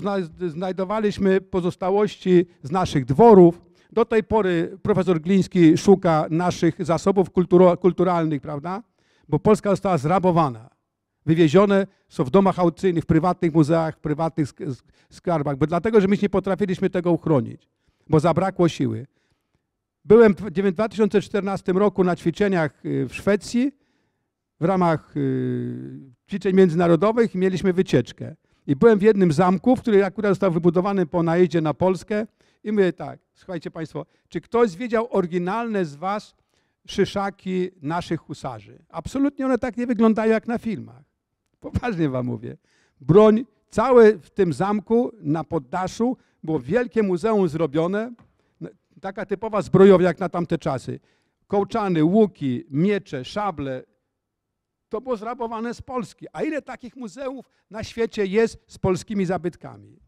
znajdowaliśmy pozostałości z naszych dworów. Do tej pory profesor Gliński szuka naszych zasobów kulturalnych, prawda? Bo Polska została zrabowana. Wywiezione są w domach aukcyjnych, w prywatnych muzeach, w prywatnych skarbach, bo dlatego, że my nie potrafiliśmy tego uchronić, bo zabrakło siły. Byłem w 2014 roku na ćwiczeniach y, w Szwecji, w ramach y, ćwiczeń międzynarodowych i mieliśmy wycieczkę. I byłem w jednym zamku, który akurat został wybudowany po najeździe na Polskę i mówię tak, słuchajcie Państwo, czy ktoś wiedział oryginalne z Was szyszaki naszych husarzy? Absolutnie one tak nie wyglądają jak na filmach. Poważnie Wam mówię. Broń, całe w tym zamku na poddaszu było wielkie muzeum zrobione, no, taka typowa zbrojowa jak na tamte czasy. Kołczany, łuki, miecze, szable, to było zrabowane z Polski. A ile takich muzeów na świecie jest z polskimi zabytkami?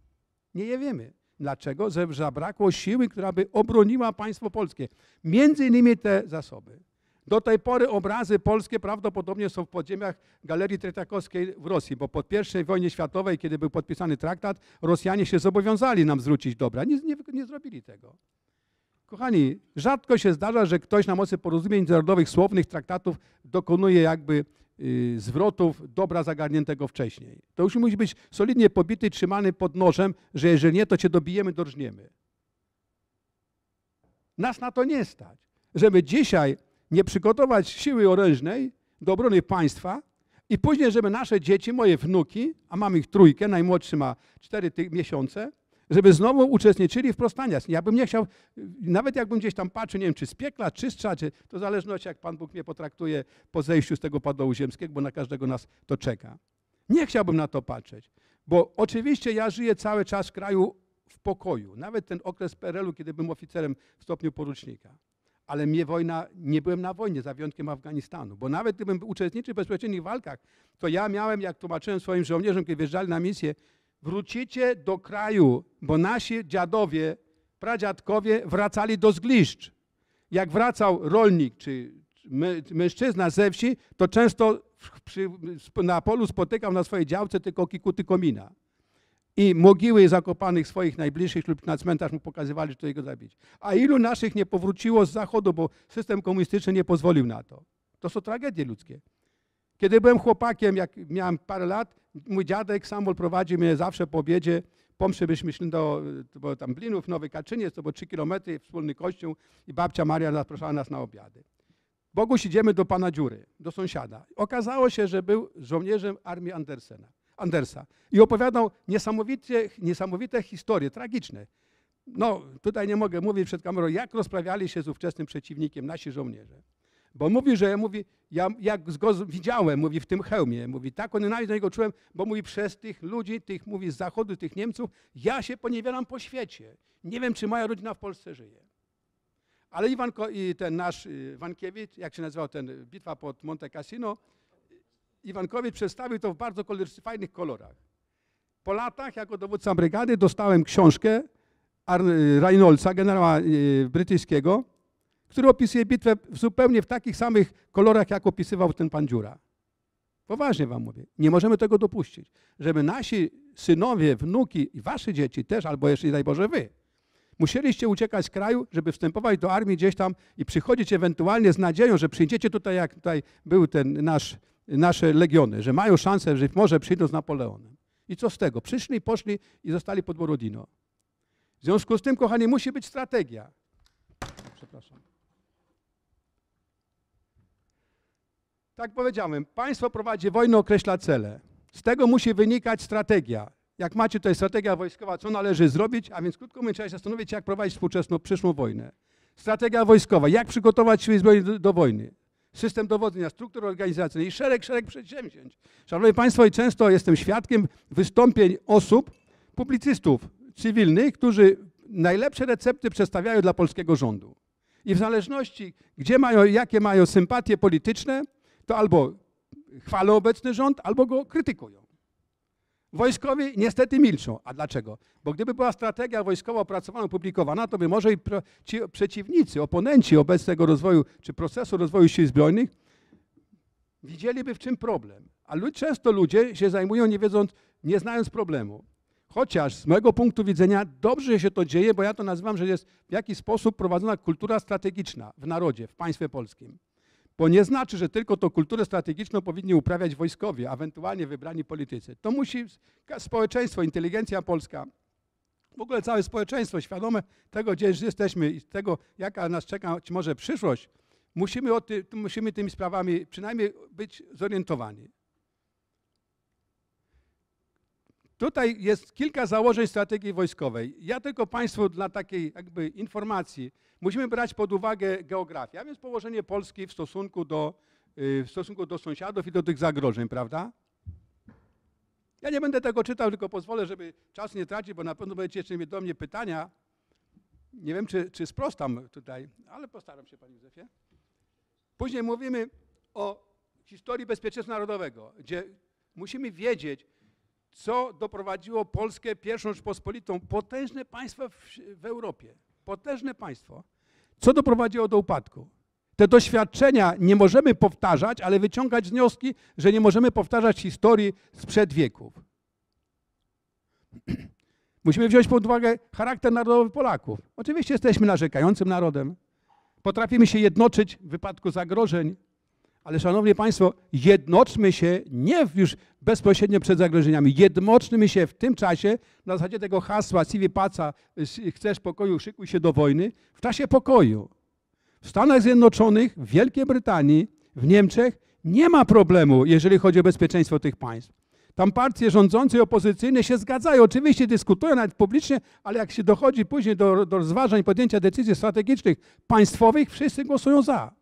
Nie wiemy. Dlaczego? Że zabrakło siły, która by obroniła państwo polskie. Między innymi te zasoby. Do tej pory obrazy polskie prawdopodobnie są w podziemiach Galerii Tretiakowskiej w Rosji, bo po I wojnie światowej, kiedy był podpisany traktat, Rosjanie się zobowiązali nam zwrócić dobra. Nie, nie, nie zrobili tego. Kochani, rzadko się zdarza, że ktoś na mocy porozumień międzynarodowych, słownych traktatów dokonuje jakby Y, zwrotów dobra zagarniętego wcześniej. To już musi być solidnie pobity, trzymany pod nożem, że jeżeli nie, to cię dobijemy, dorżniemy. Nas na to nie stać. Żeby dzisiaj nie przygotować siły orężnej do obrony państwa i później, żeby nasze dzieci, moje wnuki, a mam ich trójkę, najmłodszy ma cztery miesiące, żeby znowu uczestniczyli w prostaniach. Ja bym nie chciał, nawet jakbym gdzieś tam patrzył, nie wiem, czy z piekla, czy z czy to zależności, jak Pan Bóg mnie potraktuje po zejściu z tego padołu ziemskiego, bo na każdego nas to czeka. Nie chciałbym na to patrzeć, bo oczywiście ja żyję cały czas w kraju w pokoju. Nawet ten okres PRL-u, kiedy byłem oficerem w stopniu porucznika. Ale mnie wojna, nie byłem na wojnie, za wyjątkiem Afganistanu. Bo nawet gdybym uczestniczył w bezpośrednich walkach, to ja miałem, jak tłumaczyłem swoim żołnierzom, kiedy wjeżdżali na misję, wrócicie do kraju, bo nasi dziadowie, pradziadkowie wracali do zgliszcz. Jak wracał rolnik czy mężczyzna ze wsi, to często przy, na polu spotykał na swojej działce tylko kikuty komina. I mogiły zakopanych swoich najbliższych lub na cmentarz mu pokazywali, że to jego zabić. A ilu naszych nie powróciło z zachodu, bo system komunistyczny nie pozwolił na to. To są tragedie ludzkie. Kiedy byłem chłopakiem, jak miałem parę lat, mój dziadek Samol prowadzi mnie zawsze po obiedzie, po mszy byśmy szli do, bo tam Blinów, Nowy Kaczyniec, to było 3 kilometry, wspólny kościół i babcia Maria zapraszała nas na obiady. Bogu idziemy do pana Dziury, do sąsiada. Okazało się, że był żołnierzem armii Andersena, Andersa i opowiadał niesamowite, niesamowite historie, tragiczne. No, tutaj nie mogę mówić przed kamerą, jak rozprawiali się z ówczesnym przeciwnikiem nasi żołnierze. Bo mówi, że mówi, ja jak go widziałem, mówi w tym hełmie, mówi tak on na do niego czułem, bo mówi przez tych ludzi, tych mówi z zachodu, tych Niemców, ja się poniewielam po świecie. Nie wiem, czy moja rodzina w Polsce żyje. Ale Iwan, i ten nasz y, Wankiewicz, jak się nazywał ten bitwa pod Monte Cassino, Iwankowicz przedstawił to w bardzo fajnych kolorach. Po latach jako dowódca brygady dostałem książkę y, Reynoldsa, generała y, brytyjskiego, który opisuje bitwę zupełnie w takich samych kolorach, jak opisywał ten pan Dziura. Poważnie wam mówię. Nie możemy tego dopuścić, żeby nasi synowie, wnuki i wasze dzieci też, albo jeszcze, daj Boże, wy, musieliście uciekać z kraju, żeby wstępować do armii gdzieś tam i przychodzić ewentualnie z nadzieją, że przyjdziecie tutaj, jak tutaj był ten nasz, nasze legiony, że mają szansę, że może przyjdą z Napoleonem. I co z tego? Przyszli, poszli i zostali pod Borodino. W związku z tym, kochani, musi być strategia. Przepraszam. Tak powiedziałem, państwo prowadzi wojnę, określa cele. Z tego musi wynikać strategia. Jak macie tutaj strategia wojskowa, co należy zrobić, a więc krótko mówiąc, trzeba się zastanowić, jak prowadzić współczesną, przyszłą wojnę. Strategia wojskowa, jak przygotować siły zbrojne do, do wojny system dowodzenia, struktury organizacyjne i szereg, szereg przedsięwzięć. Szanowni Państwo, i często jestem świadkiem wystąpień osób, publicystów cywilnych, którzy najlepsze recepty przedstawiają dla polskiego rządu. I w zależności, gdzie mają, jakie mają sympatie polityczne, to albo chwalą obecny rząd, albo go krytykują. Wojskowi niestety milczą. A dlaczego? Bo gdyby była strategia wojskowa opracowana, opublikowana, to by może i ci przeciwnicy, oponenci obecnego rozwoju czy procesu rozwoju sił zbrojnych widzieliby w czym problem. A ludzie często ludzie się zajmują nie wiedząc, nie znając problemu. Chociaż z mojego punktu widzenia dobrze się to dzieje, bo ja to nazywam, że jest w jakiś sposób prowadzona kultura strategiczna w narodzie, w państwie polskim. Bo nie znaczy, że tylko to kulturę strategiczną powinni uprawiać wojskowie, ewentualnie wybrani politycy. To musi społeczeństwo, inteligencja polska, w ogóle całe społeczeństwo świadome tego, gdzie jesteśmy i tego, jaka nas czeka może przyszłość, musimy, ty, musimy tymi sprawami przynajmniej być zorientowani. Tutaj jest kilka założeń strategii wojskowej. Ja tylko Państwu dla takiej jakby informacji musimy brać pod uwagę geografię, a więc położenie Polski w stosunku do, y, w stosunku do sąsiadów i do tych zagrożeń, prawda? Ja nie będę tego czytał, tylko pozwolę, żeby czas nie tracić, bo na pewno będziecie jeszcze mieć do mnie pytania. Nie wiem, czy, czy sprostam tutaj, ale postaram się, Panie Józefie. Później mówimy o historii bezpieczeństwa narodowego, gdzie musimy wiedzieć, co doprowadziło Polskę, pierwszą Rzeczpospolitą, potężne państwo w, w Europie, potężne państwo, co doprowadziło do upadku. Te doświadczenia nie możemy powtarzać, ale wyciągać wnioski, że nie możemy powtarzać historii sprzed wieków. Musimy wziąć pod uwagę charakter narodowy Polaków. Oczywiście jesteśmy narzekającym narodem. Potrafimy się jednoczyć w wypadku zagrożeń, ale szanowni Państwo, jednoczmy się nie już bezpośrednio przed zagrożeniami, jednoczmy się w tym czasie na zasadzie tego hasła Civi Paca, y, chcesz pokoju, szykuj się do wojny, w czasie pokoju. W Stanach Zjednoczonych, w Wielkiej Brytanii, w Niemczech nie ma problemu, jeżeli chodzi o bezpieczeństwo tych państw. Tam partie rządzące i opozycyjne się zgadzają, oczywiście dyskutują nawet publicznie, ale jak się dochodzi później do, do rozważań, podjęcia decyzji strategicznych państwowych, wszyscy głosują za.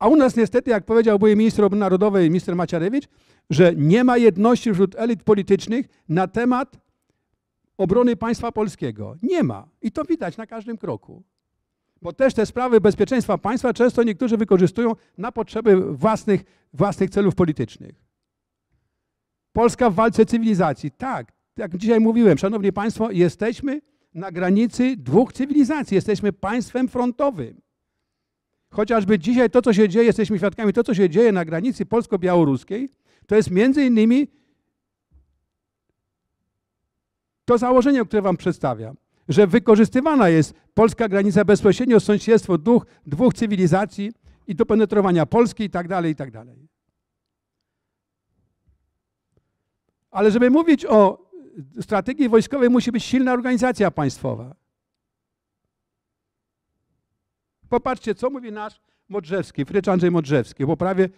A u nas niestety, jak powiedział były minister obrony narodowej, minister Maciarewicz, że nie ma jedności wśród elit politycznych na temat obrony państwa polskiego. Nie ma. I to widać na każdym kroku. Bo też te sprawy bezpieczeństwa państwa często niektórzy wykorzystują na potrzeby własnych, własnych celów politycznych. Polska w walce cywilizacji. Tak, jak dzisiaj mówiłem, szanowni państwo, jesteśmy na granicy dwóch cywilizacji. Jesteśmy państwem frontowym. Chociażby dzisiaj to, co się dzieje, jesteśmy świadkami, to, co się dzieje na granicy polsko-białoruskiej, to jest między innymi to założenie, które wam przedstawiam, że wykorzystywana jest polska granica bezpośrednio sąsiedztwo dwóch, dwóch cywilizacji i do penetrowania Polski i tak dalej, i tak dalej. Ale żeby mówić o strategii wojskowej, musi być silna organizacja państwowa. Popatrzcie, co mówi nasz Modrzewski, Frycz Andrzej Modrzewski w prawie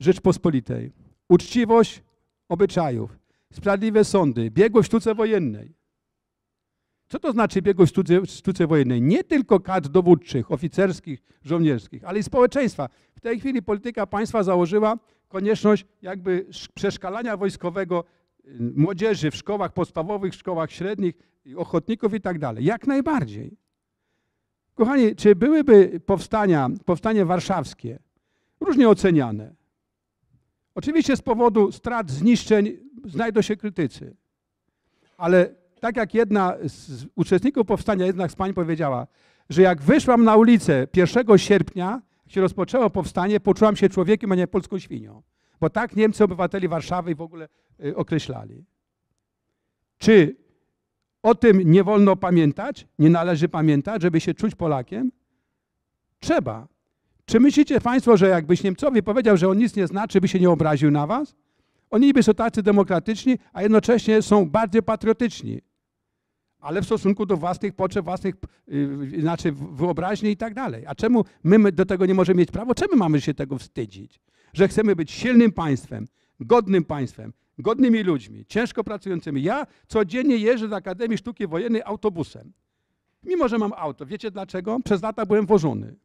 Rzeczpospolitej. Uczciwość obyczajów, sprawiedliwe sądy, biegłość w sztuce wojennej. Co to znaczy biegłość w sztuce, sztuce wojennej? Nie tylko kadr dowódczych, oficerskich, żołnierskich, ale i społeczeństwa. W tej chwili polityka państwa założyła konieczność jakby przeszkalania wojskowego y, młodzieży w szkołach podstawowych, w szkołach średnich, ochotników i tak dalej. Jak najbardziej. Kochani, czy byłyby powstania, powstanie warszawskie, różnie oceniane? Oczywiście z powodu strat, zniszczeń znajdą się krytycy. Ale tak jak jedna z uczestników powstania, jedna z pań powiedziała, że jak wyszłam na ulicę 1 sierpnia, jak się rozpoczęło powstanie, poczułam się człowiekiem, a nie polską świnią. Bo tak Niemcy obywateli Warszawy w ogóle y, określali. Czy o tym nie wolno pamiętać, nie należy pamiętać, żeby się czuć Polakiem? Trzeba. Czy myślicie Państwo, że jakbyś Niemcowi powiedział, że on nic nie znaczy, by się nie obraził na Was? Oni niby są tacy demokratyczni, a jednocześnie są bardziej patriotyczni. Ale w stosunku do własnych potrzeb, własnych yy, znaczy wyobraźni i tak dalej. A czemu my do tego nie możemy mieć prawa? Czemu mamy się tego wstydzić? Że chcemy być silnym państwem, godnym państwem, godnymi ludźmi, ciężko pracującymi. Ja codziennie jeżdżę do Akademii Sztuki Wojennej autobusem. Mimo, że mam auto. Wiecie dlaczego? Przez lata byłem wożony.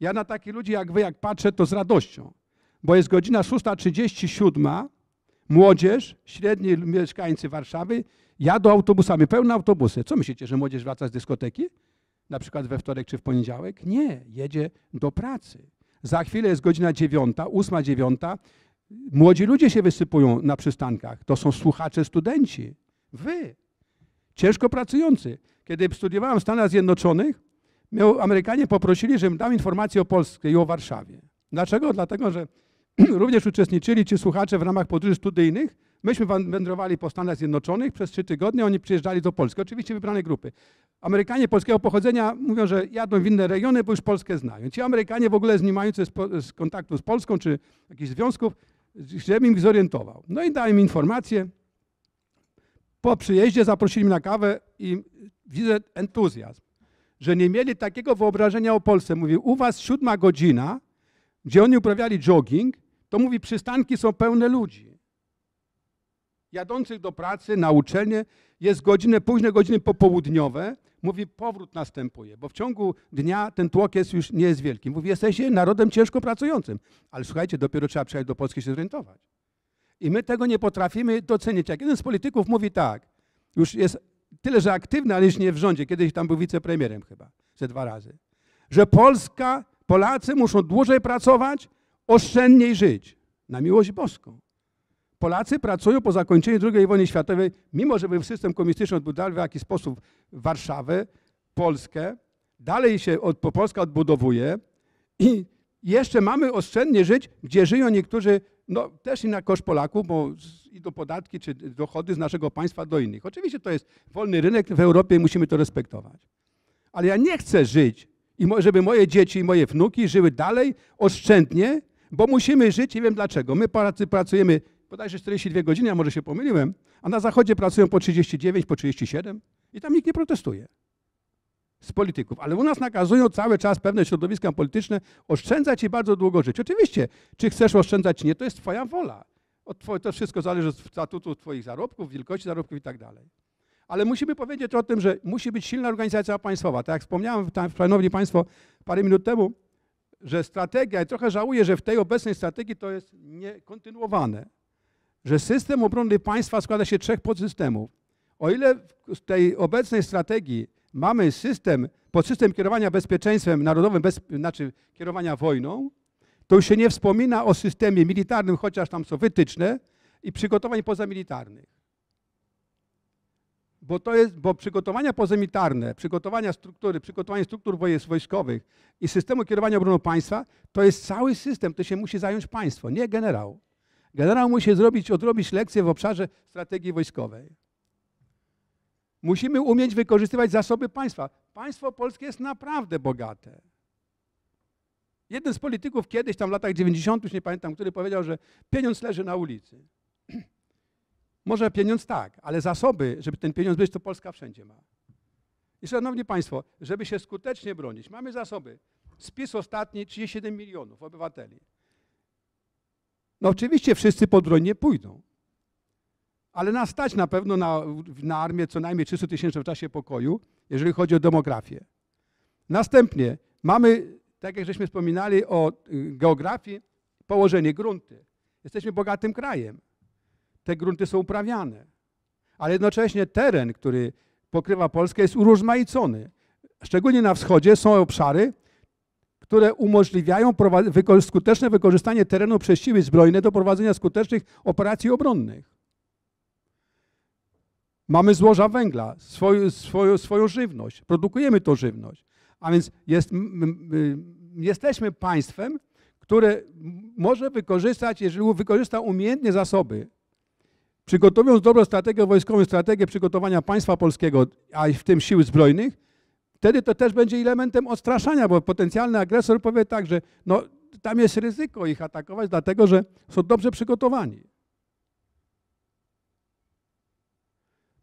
Ja na takich ludzi jak wy, jak patrzę, to z radością. Bo jest godzina 6.37, młodzież, średni mieszkańcy Warszawy jadą autobusami, pełne autobusy. Co myślicie, że młodzież wraca z dyskoteki? Na przykład we wtorek czy w poniedziałek? Nie, jedzie do pracy. Za chwilę jest godzina dziewiąta, ósma, dziewiąta. Młodzi ludzie się wysypują na przystankach. To są słuchacze, studenci. Wy, ciężko pracujący. Kiedy studiowałem w Stanach Zjednoczonych, Amerykanie poprosili, żebym dał informację o Polsce i o Warszawie. Dlaczego? Dlatego, że również uczestniczyli ci słuchacze w ramach podróży studyjnych. Myśmy wędrowali po Stanach Zjednoczonych przez trzy tygodnie, oni przyjeżdżali do Polski. Oczywiście wybrane grupy. Amerykanie polskiego pochodzenia mówią, że jadą w inne regiony, bo już Polskę znają. Ci Amerykanie w ogóle nie mający z kontaktu z Polską czy jakichś związków żebym ich zorientował. No i dałem im informację. Po przyjeździe zaprosili mnie na kawę i widzę entuzjazm, że nie mieli takiego wyobrażenia o Polsce. Mówił: u was siódma godzina, gdzie oni uprawiali jogging, to mówi, przystanki są pełne ludzi. Jadących do pracy, na uczelnie, jest godziny, późne godziny popołudniowe, Mówi, powrót następuje, bo w ciągu dnia ten tłok jest już nie jest wielki. Mówi, jesteście narodem ciężko pracującym. Ale słuchajcie, dopiero trzeba przyjechać do Polski się zorientować. I my tego nie potrafimy docenić. Jak jeden z polityków mówi tak, już jest tyle, że aktywny, ale już nie w rządzie. Kiedyś tam był wicepremierem chyba, ze dwa razy. Że Polska, Polacy muszą dłużej pracować, oszczędniej żyć. Na miłość boską. Polacy pracują po zakończeniu II wojny światowej, mimo że był system komunistyczny odbudował w jakiś sposób Warszawę, Polskę, dalej się od, Polska odbudowuje i jeszcze mamy oszczędnie żyć, gdzie żyją niektórzy, no też i na koszt Polaków, bo idą podatki czy dochody z naszego państwa do innych. Oczywiście to jest wolny rynek w Europie i musimy to respektować. Ale ja nie chcę żyć, i żeby moje dzieci i moje wnuki żyły dalej oszczędnie, bo musimy żyć, nie wiem dlaczego. My pracujemy bodajże 42 godziny, a może się pomyliłem, a na zachodzie pracują po 39, po 37 i tam nikt nie protestuje z polityków. Ale u nas nakazują cały czas pewne środowiska polityczne oszczędzać i bardzo długo żyć. Oczywiście, czy chcesz oszczędzać, czy nie, to jest twoja wola. To wszystko zależy od statutu twoich zarobków, wielkości zarobków i tak dalej. Ale musimy powiedzieć o tym, że musi być silna organizacja państwowa. Tak jak wspomniałem, tam, szanowni państwo, parę minut temu, że strategia, i trochę żałuję, że w tej obecnej strategii to jest niekontynuowane że system obrony państwa składa się trzech podsystemów. O ile w tej obecnej strategii mamy system, podsystem kierowania bezpieczeństwem narodowym, bez, znaczy kierowania wojną, to już się nie wspomina o systemie militarnym, chociaż tam są wytyczne i przygotowań pozamilitarnych. Bo to jest, bo przygotowania pozamilitarne, przygotowania struktury, przygotowanie struktur wojskowych i systemu kierowania obroną państwa, to jest cały system, to się musi zająć państwo, nie generał. Generał musi zrobić, odrobić lekcję w obszarze strategii wojskowej. Musimy umieć wykorzystywać zasoby państwa. Państwo polskie jest naprawdę bogate. Jeden z polityków kiedyś, tam w latach 90., już nie pamiętam, który powiedział, że pieniądz leży na ulicy. Może pieniądz tak, ale zasoby, żeby ten pieniądz być, to Polska wszędzie ma. I szanowni państwo, żeby się skutecznie bronić, mamy zasoby. Spis ostatni 37 milionów obywateli. No oczywiście wszyscy po broń nie pójdą. Ale nas stać na pewno na, na armię co najmniej 300 tysięcy w czasie pokoju, jeżeli chodzi o demografię. Następnie mamy, tak jak żeśmy wspominali o y, geografii, położenie grunty. Jesteśmy bogatym krajem. Te grunty są uprawiane. Ale jednocześnie teren, który pokrywa Polskę, jest urozmaicony. Szczególnie na wschodzie są obszary, które umożliwiają skuteczne wykorzystanie terenu przez siły zbrojne do prowadzenia skutecznych operacji obronnych. Mamy złoża węgla, swoją, swoją, swoją żywność, produkujemy tą żywność. A więc jest, jesteśmy państwem, które może wykorzystać, jeżeli wykorzysta umiejętnie zasoby, przygotowując dobrą strategię wojskową, strategię przygotowania państwa polskiego, a w tym sił zbrojnych, Wtedy to też będzie elementem odstraszania, bo potencjalny agresor powie tak, że no, tam jest ryzyko ich atakować, dlatego że są dobrze przygotowani.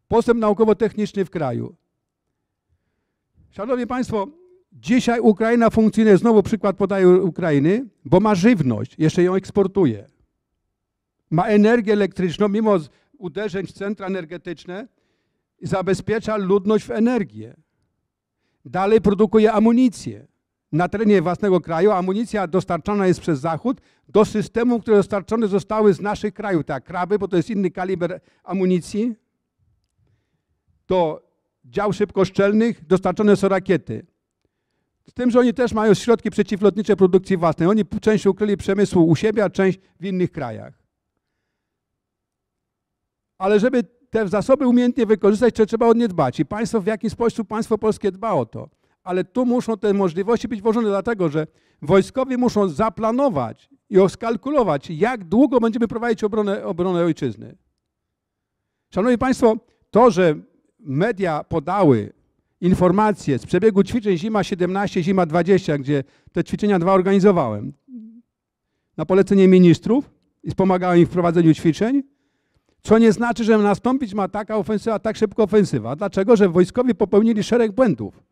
Postęp naukowo-techniczny w kraju. Szanowni Państwo, dzisiaj Ukraina funkcjonuje, znowu przykład podaję Ukrainy, bo ma żywność, jeszcze ją eksportuje. Ma energię elektryczną, mimo uderzeń w centra energetyczne, zabezpiecza ludność w energię. Dalej produkuje amunicję. Na terenie własnego kraju amunicja dostarczana jest przez Zachód do systemów, które dostarczone zostały z naszych krajów, tak, kraby, bo to jest inny kaliber amunicji. Do dział szybkoszczelnych dostarczone są rakiety. Z tym, że oni też mają środki przeciwlotnicze produkcji własnej. Oni część ukryli przemysłu u siebie, a część w innych krajach. Ale żeby te zasoby umiejętnie wykorzystać, trzeba o nie dbać. I państwo, w jaki sposób państwo polskie dba o to. Ale tu muszą te możliwości być włożone, dlatego że wojskowi muszą zaplanować i oskalkulować, jak długo będziemy prowadzić obronę, obronę ojczyzny. Szanowni Państwo, to, że media podały informacje z przebiegu ćwiczeń zima 17, zima 20, gdzie te ćwiczenia dwa organizowałem na polecenie ministrów i wspomagałem im w prowadzeniu ćwiczeń, co nie znaczy, że nastąpić ma taka ofensywa, tak szybko ofensywa. Dlaczego? Że wojskowi popełnili szereg błędów.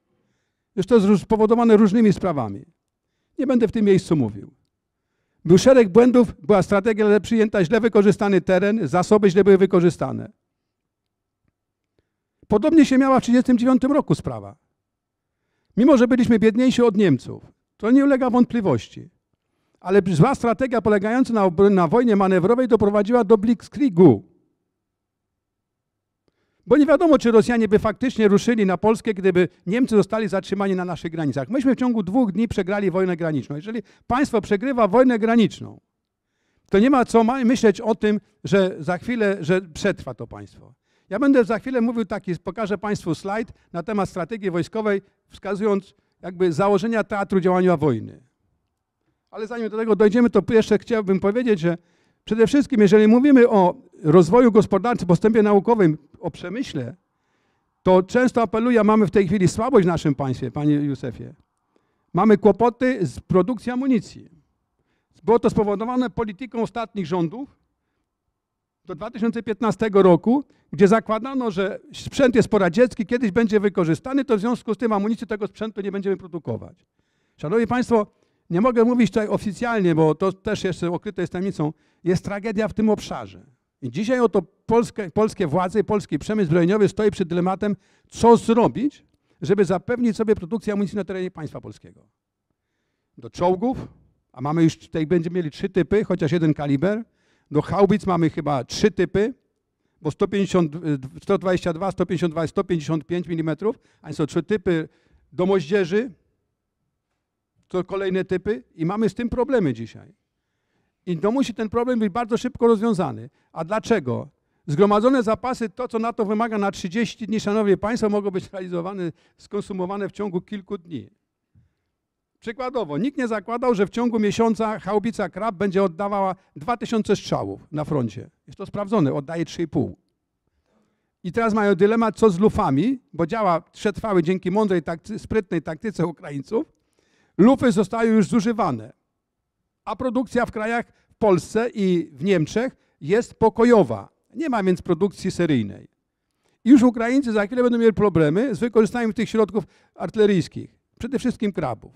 Zresztą to spowodowane różnymi sprawami. Nie będę w tym miejscu mówił. Był szereg błędów, była strategia źle przyjęta, źle wykorzystany teren, zasoby źle były wykorzystane. Podobnie się miała w 1939 roku sprawa. Mimo, że byliśmy biedniejsi od Niemców, to nie ulega wątpliwości. Ale zła strategia polegająca na, na wojnie manewrowej doprowadziła do blitzkriegu, bo nie wiadomo, czy Rosjanie by faktycznie ruszyli na Polskę, gdyby Niemcy zostali zatrzymani na naszych granicach. Myśmy w ciągu dwóch dni przegrali wojnę graniczną. Jeżeli państwo przegrywa wojnę graniczną, to nie ma co myśleć o tym, że za chwilę, że przetrwa to państwo. Ja będę za chwilę mówił taki, pokażę Państwu slajd na temat strategii wojskowej, wskazując jakby założenia teatru działania wojny. Ale zanim do tego dojdziemy, to jeszcze chciałbym powiedzieć, że przede wszystkim, jeżeli mówimy o rozwoju gospodarczym, postępie naukowym, o przemyśle, to często apeluję, mamy w tej chwili słabość w naszym państwie, panie Józefie. Mamy kłopoty z produkcją amunicji. Było to spowodowane polityką ostatnich rządów do 2015 roku, gdzie zakładano, że sprzęt jest poradziecki, kiedyś będzie wykorzystany, to w związku z tym amunicji tego sprzętu nie będziemy produkować. Szanowni Państwo, nie mogę mówić tutaj oficjalnie, bo to też jeszcze okryte jest tajemnicą. Jest tragedia w tym obszarze. Dzisiaj oto polskie, polskie władze i polski przemysł zbrojeniowy stoi przed dylematem, co zrobić, żeby zapewnić sobie produkcję amunicji na terenie państwa polskiego. Do czołgów, a mamy już, tutaj będziemy mieli trzy typy, chociaż jeden kaliber. Do haubic mamy chyba trzy typy, bo 150, 122, 152 i 155 mm, a są trzy typy do moździerzy, to kolejne typy i mamy z tym problemy dzisiaj. I to musi ten problem być bardzo szybko rozwiązany. A dlaczego? Zgromadzone zapasy, to co NATO wymaga na 30 dni, szanowni państwo, mogą być realizowane, skonsumowane w ciągu kilku dni. Przykładowo, nikt nie zakładał, że w ciągu miesiąca haubica Krab będzie oddawała 2000 strzałów na froncie. Jest to sprawdzone, oddaje 3,5. I teraz mają dylemat, co z lufami, bo działa przetrwały dzięki mądrej, takty, sprytnej taktyce Ukraińców. Lufy zostają już zużywane a produkcja w krajach w Polsce i w Niemczech jest pokojowa. Nie ma więc produkcji seryjnej. Już Ukraińcy za chwilę będą mieli problemy z wykorzystaniem tych środków artyleryjskich, przede wszystkim krabów.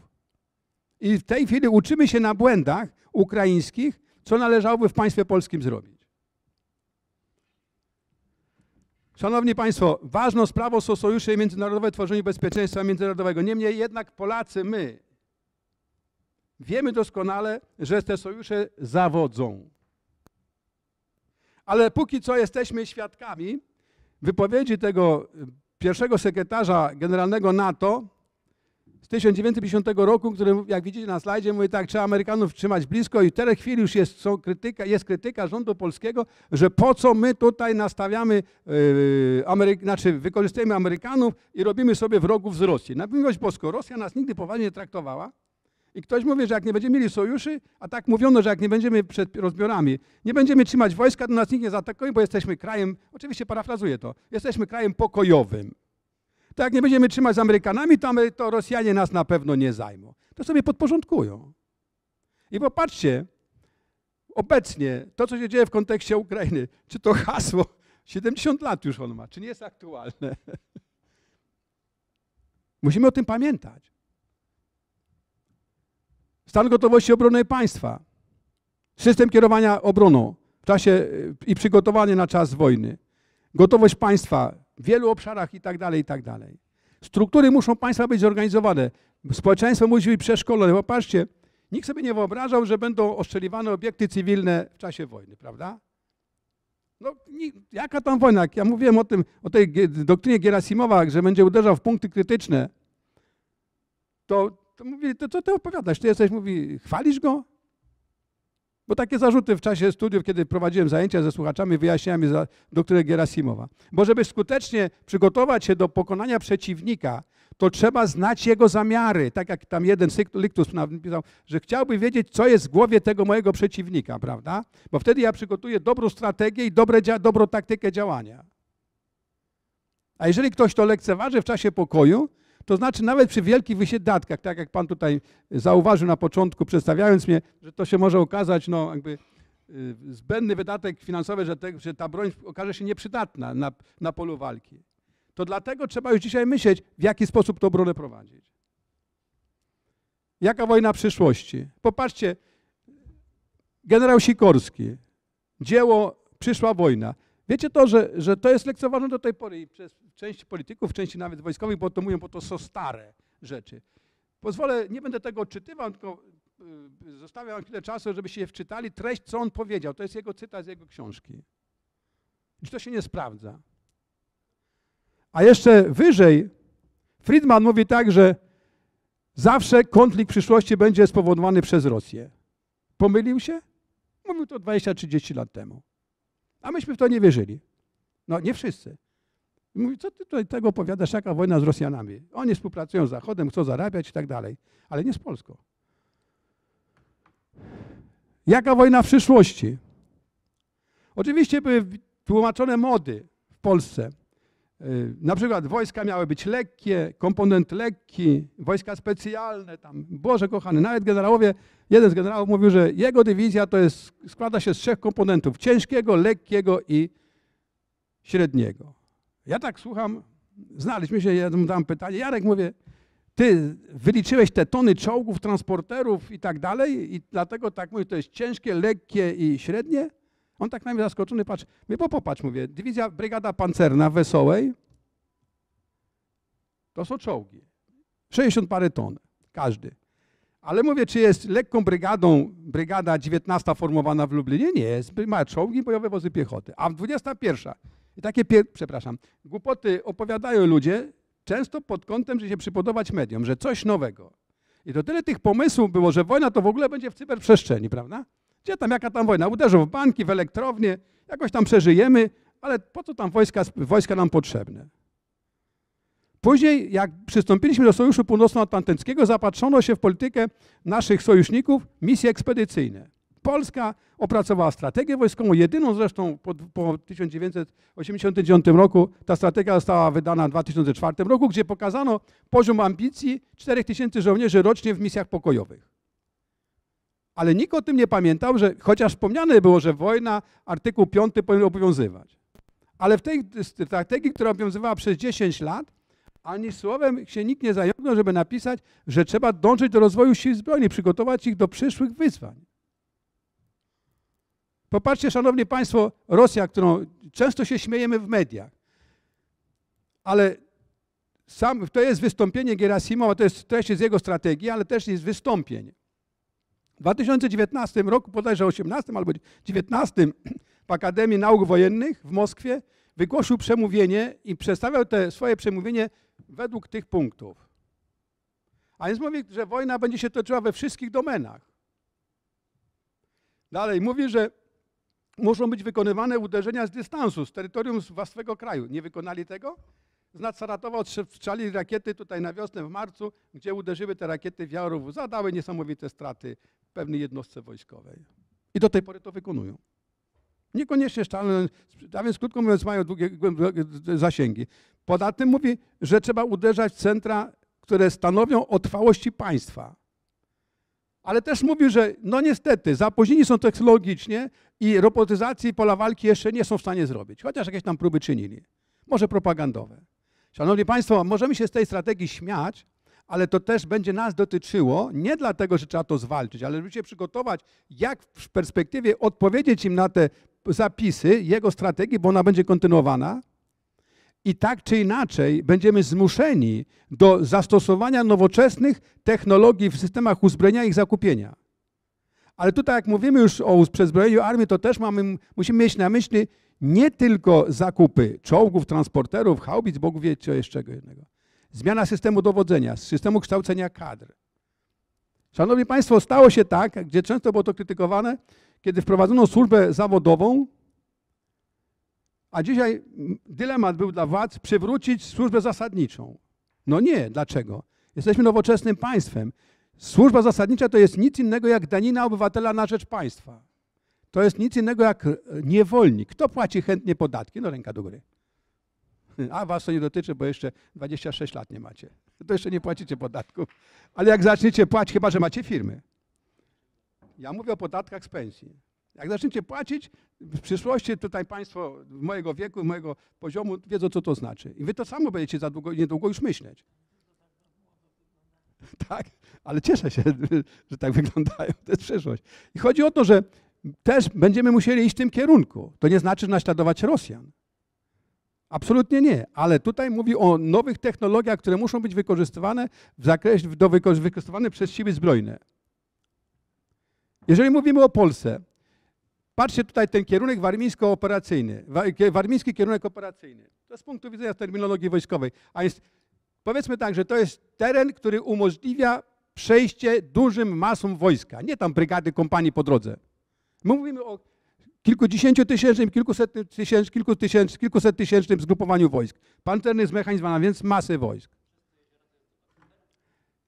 I w tej chwili uczymy się na błędach ukraińskich, co należałoby w państwie polskim zrobić. Szanowni Państwo, ważną sprawą są sojusze międzynarodowe, tworzenie bezpieczeństwa międzynarodowego. Niemniej jednak Polacy, my, Wiemy doskonale, że te sojusze zawodzą. Ale póki co jesteśmy świadkami wypowiedzi tego y, pierwszego sekretarza generalnego NATO z 1950 roku, który jak widzicie na slajdzie mówi tak, trzeba Amerykanów trzymać blisko i w tej chwili już jest, krytyka, jest krytyka rządu polskiego, że po co my tutaj nastawiamy, yy, Amery znaczy wykorzystujemy Amerykanów i robimy sobie wrogów z Rosji. Na miłość boską, Rosja nas nigdy poważnie traktowała, i ktoś mówi, że jak nie będziemy mieli sojuszy, a tak mówiono, że jak nie będziemy przed rozbiorami, nie będziemy trzymać wojska, to nas nikt nie zaatakuje, bo jesteśmy krajem, oczywiście parafrazuję to, jesteśmy krajem pokojowym. Tak jak nie będziemy trzymać z Amerykanami, to, to Rosjanie nas na pewno nie zajmą. To sobie podporządkują. I popatrzcie, obecnie to, co się dzieje w kontekście Ukrainy, czy to hasło 70 lat już on ma, czy nie jest aktualne? Musimy o tym pamiętać. Stan gotowości obrony państwa. System kierowania obroną w czasie y, i przygotowanie na czas wojny. Gotowość państwa w wielu obszarach i tak dalej, i tak dalej. Struktury muszą państwa być zorganizowane. Społeczeństwo musi być przeszkolone. Popatrzcie, nikt sobie nie wyobrażał, że będą ostrzeliwane obiekty cywilne w czasie wojny, prawda? No, nie, jaka tam wojna? Ja mówiłem o tym, o tej doktrynie Gerasimowa, że będzie uderzał w punkty krytyczne. To to mówili, to co ty opowiadasz? Ty jesteś, mówi, chwalisz go? Bo takie zarzuty w czasie studiów, kiedy prowadziłem zajęcia ze słuchaczami, wyjaśniałem je doktora Gerasimowa. Bo żeby skutecznie przygotować się do pokonania przeciwnika, to trzeba znać jego zamiary. Tak jak tam jeden Liktus napisał, że chciałby wiedzieć, co jest w głowie tego mojego przeciwnika, prawda? Bo wtedy ja przygotuję dobrą strategię i dobre, dobrą taktykę działania. A jeżeli ktoś to lekceważy w czasie pokoju, to znaczy nawet przy wielkich wysiadatkach, tak jak Pan tutaj zauważył na początku, przedstawiając mnie, że to się może okazać no, jakby y, zbędny wydatek finansowy, że, te, że ta broń okaże się nieprzydatna na, na polu walki. To dlatego trzeba już dzisiaj myśleć, w jaki sposób tę obronę prowadzić. Jaka wojna przyszłości? Popatrzcie, generał Sikorski, dzieło Przyszła wojna. Wiecie to, że, że to jest lekceważone do tej pory i przez część polityków, części nawet wojskowych, bo to mówią, bo to są stare rzeczy. Pozwolę, nie będę tego odczytywał, tylko y, zostawiam wam chwilę czasu, żebyście wczytali treść, co on powiedział. To jest jego cytat z jego książki. Czy to się nie sprawdza? A jeszcze wyżej Friedman mówi tak, że zawsze konflikt przyszłości będzie spowodowany przez Rosję. Pomylił się? Mówił to 20-30 lat temu. A myśmy w to nie wierzyli. No nie wszyscy. mówi, co ty tutaj tego opowiadasz, jaka wojna z Rosjanami? Oni współpracują z Zachodem, chcą zarabiać i tak dalej, ale nie z Polską. Jaka wojna w przyszłości? Oczywiście były tłumaczone mody w Polsce. Na przykład wojska miały być lekkie, komponent lekki, wojska specjalne tam. Boże kochany, nawet generałowie, jeden z generałów mówił, że jego dywizja to jest, składa się z trzech komponentów. Ciężkiego, lekkiego i średniego. Ja tak słucham, znaliśmy się, ja dam pytanie. Jarek mówię, ty wyliczyłeś te tony czołgów, transporterów i tak dalej i dlatego tak mówię, to jest ciężkie, lekkie i średnie? On tak na mnie zaskoczony, patrz, mówię, bo popatrz, mówię, dywizja, brygada pancerna Wesołej, to są czołgi. 60 parę ton, każdy. Ale mówię, czy jest lekką brygadą, brygada 19 formowana w Lublinie? Nie jest. Ma czołgi, bojowe wozy piechoty. A w 21. I takie, pier... przepraszam, głupoty opowiadają ludzie, często pod kątem, że się przypodobać mediom, że coś nowego. I to tyle tych pomysłów było, że wojna to w ogóle będzie w cyberprzestrzeni, prawda? Gdzie tam, jaka tam wojna? Uderzą w banki, w elektrownie, jakoś tam przeżyjemy, ale po co tam wojska, wojska nam potrzebne? Później, jak przystąpiliśmy do Sojuszu Północnoatlantyckiego, zapatrzono się w politykę naszych sojuszników, misje ekspedycyjne. Polska opracowała strategię wojskową, jedyną zresztą po, po 1989 roku. Ta strategia została wydana w 2004 roku, gdzie pokazano poziom ambicji 4000 żołnierzy rocznie w misjach pokojowych ale nikt o tym nie pamiętał, że chociaż wspomniane było, że wojna, artykuł 5 powinien obowiązywać. Ale w tej strategii, która obowiązywała przez 10 lat, ani słowem się nikt nie zająknął, żeby napisać, że trzeba dążyć do rozwoju sił zbrojnych, przygotować ich do przyszłych wyzwań. Popatrzcie, szanowni państwo, Rosja, którą często się śmiejemy w mediach, ale sam, to jest wystąpienie Gerasimowa, to jest treść z jego strategii, ale też jest wystąpień. W 2019 roku, bodajże 18 albo 19 w Akademii Nauk Wojennych w Moskwie wygłosił przemówienie i przedstawiał te swoje przemówienie według tych punktów. A więc mówi, że wojna będzie się toczyła we wszystkich domenach. Dalej mówi, że muszą być wykonywane uderzenia z dystansu, z terytorium własnego kraju. Nie wykonali tego? z Saratowa odstrzeli rakiety tutaj na wiosnę w marcu, gdzie uderzyły te rakiety w Jarów, zadały niesamowite straty pewnej jednostce wojskowej. I do tej pory to wykonują. Niekoniecznie szczelne, a więc krótko mówiąc mają długie zasięgi. Poza tym mówi, że trzeba uderzać w centra, które stanowią o trwałości państwa. Ale też mówi, że no niestety zapóźnieni są technologicznie i robotyzacji pola walki jeszcze nie są w stanie zrobić, chociaż jakieś tam próby czynili, może propagandowe. Szanowni Państwo, możemy się z tej strategii śmiać, ale to też będzie nas dotyczyło, nie dlatego, że trzeba to zwalczyć, ale żeby się przygotować, jak w perspektywie odpowiedzieć im na te zapisy jego strategii, bo ona będzie kontynuowana. I tak czy inaczej będziemy zmuszeni do zastosowania nowoczesnych technologii w systemach uzbrojenia i ich zakupienia. Ale tutaj, jak mówimy już o przezbrojeniu armii, to też mamy, musimy mieć na myśli nie tylko zakupy czołgów, transporterów, haubic, Bogu wie co jeszcze jednego. Zmiana systemu dowodzenia, systemu kształcenia kadr. Szanowni Państwo, stało się tak, gdzie często było to krytykowane, kiedy wprowadzono służbę zawodową, a dzisiaj dylemat był dla władz przywrócić służbę zasadniczą. No nie, dlaczego? Jesteśmy nowoczesnym państwem. Służba zasadnicza to jest nic innego jak danina obywatela na rzecz państwa to jest nic innego jak e, niewolnik. Kto płaci chętnie podatki? No ręka do góry. A was to nie dotyczy, bo jeszcze 26 lat nie macie. To jeszcze nie płacicie podatków. Ale jak zaczniecie płacić, chyba że macie firmy. Ja mówię o podatkach z pensji. Jak zaczniecie płacić, w przyszłości tutaj państwo mojego wieku, mojego poziomu wiedzą, co to znaczy. I wy to samo będziecie za długo, niedługo już myśleć. Tak, ale cieszę się, że tak wyglądają. To jest przyszłość. I chodzi o to, że też będziemy musieli iść w tym kierunku. To nie znaczy naśladować Rosjan. Absolutnie nie, ale tutaj mówi o nowych technologiach, które muszą być wykorzystywane w zakresie, do wykorzystywane przez siły zbrojne. Jeżeli mówimy o Polsce, patrzcie tutaj ten kierunek warmińsko-operacyjny, warmiński kierunek operacyjny. To z punktu widzenia terminologii wojskowej, a jest, powiedzmy tak, że to jest teren, który umożliwia przejście dużym masom wojska, nie tam brygady, kompanii po drodze. My mówimy o kilkudziesięciotysięcznym, kilkuset tysięcznym, kilku tysięcznym, kilkuset tysięcznym zgrupowaniu wojsk. Pancerny jest więc masy wojsk.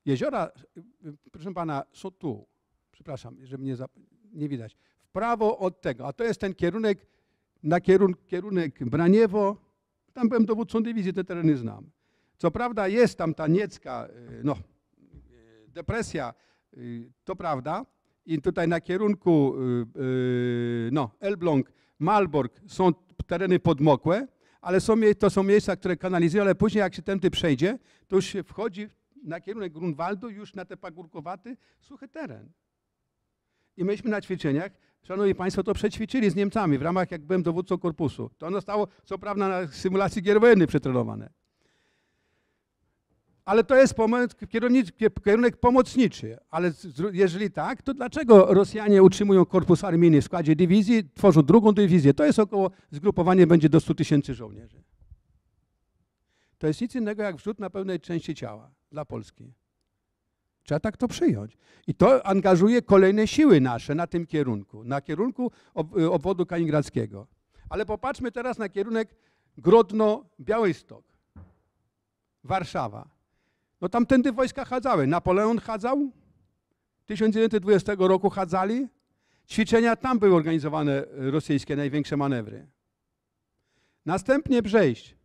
Jeziora, proszę pana, są tu. Przepraszam, żeby nie, nie widać. W prawo od tego, a to jest ten kierunek, na kierun, kierunek Braniewo. Tam byłem dowódcą dywizji, te tereny znam. Co prawda jest tam ta niecka, y, no, y, depresja, y, to prawda, i tutaj na kierunku y, y, no, Elbląg, Malbork są tereny podmokłe, ale są, to są miejsca, które kanalizują, ale później jak się tędy przejdzie, to już się wchodzi na kierunek Grunwaldu, już na te pagórkowaty, suchy teren. I myśmy na ćwiczeniach, szanowni państwo, to przećwiczyli z Niemcami w ramach, jak byłem dowódcą korpusu. To ono stało, co prawda, na symulacji gier wojennych przetrenowane ale to jest kierunek, pomocniczy. Ale jeżeli tak, to dlaczego Rosjanie utrzymują korpus armijny w składzie dywizji, tworzą drugą dywizję? To jest około, zgrupowanie będzie do 100 tysięcy żołnierzy. To jest nic innego jak wrzut na pewnej części ciała dla Polski. Trzeba tak to przyjąć. I to angażuje kolejne siły nasze na tym kierunku, na kierunku y, obwodu kaliningradzkiego. Ale popatrzmy teraz na kierunek Grodno-Białystok, Warszawa. No tamtędy wojska chadzały. Napoleon chadzał, 1920 roku chadzali. Ćwiczenia tam były organizowane e, rosyjskie, największe manewry. Następnie Brześć.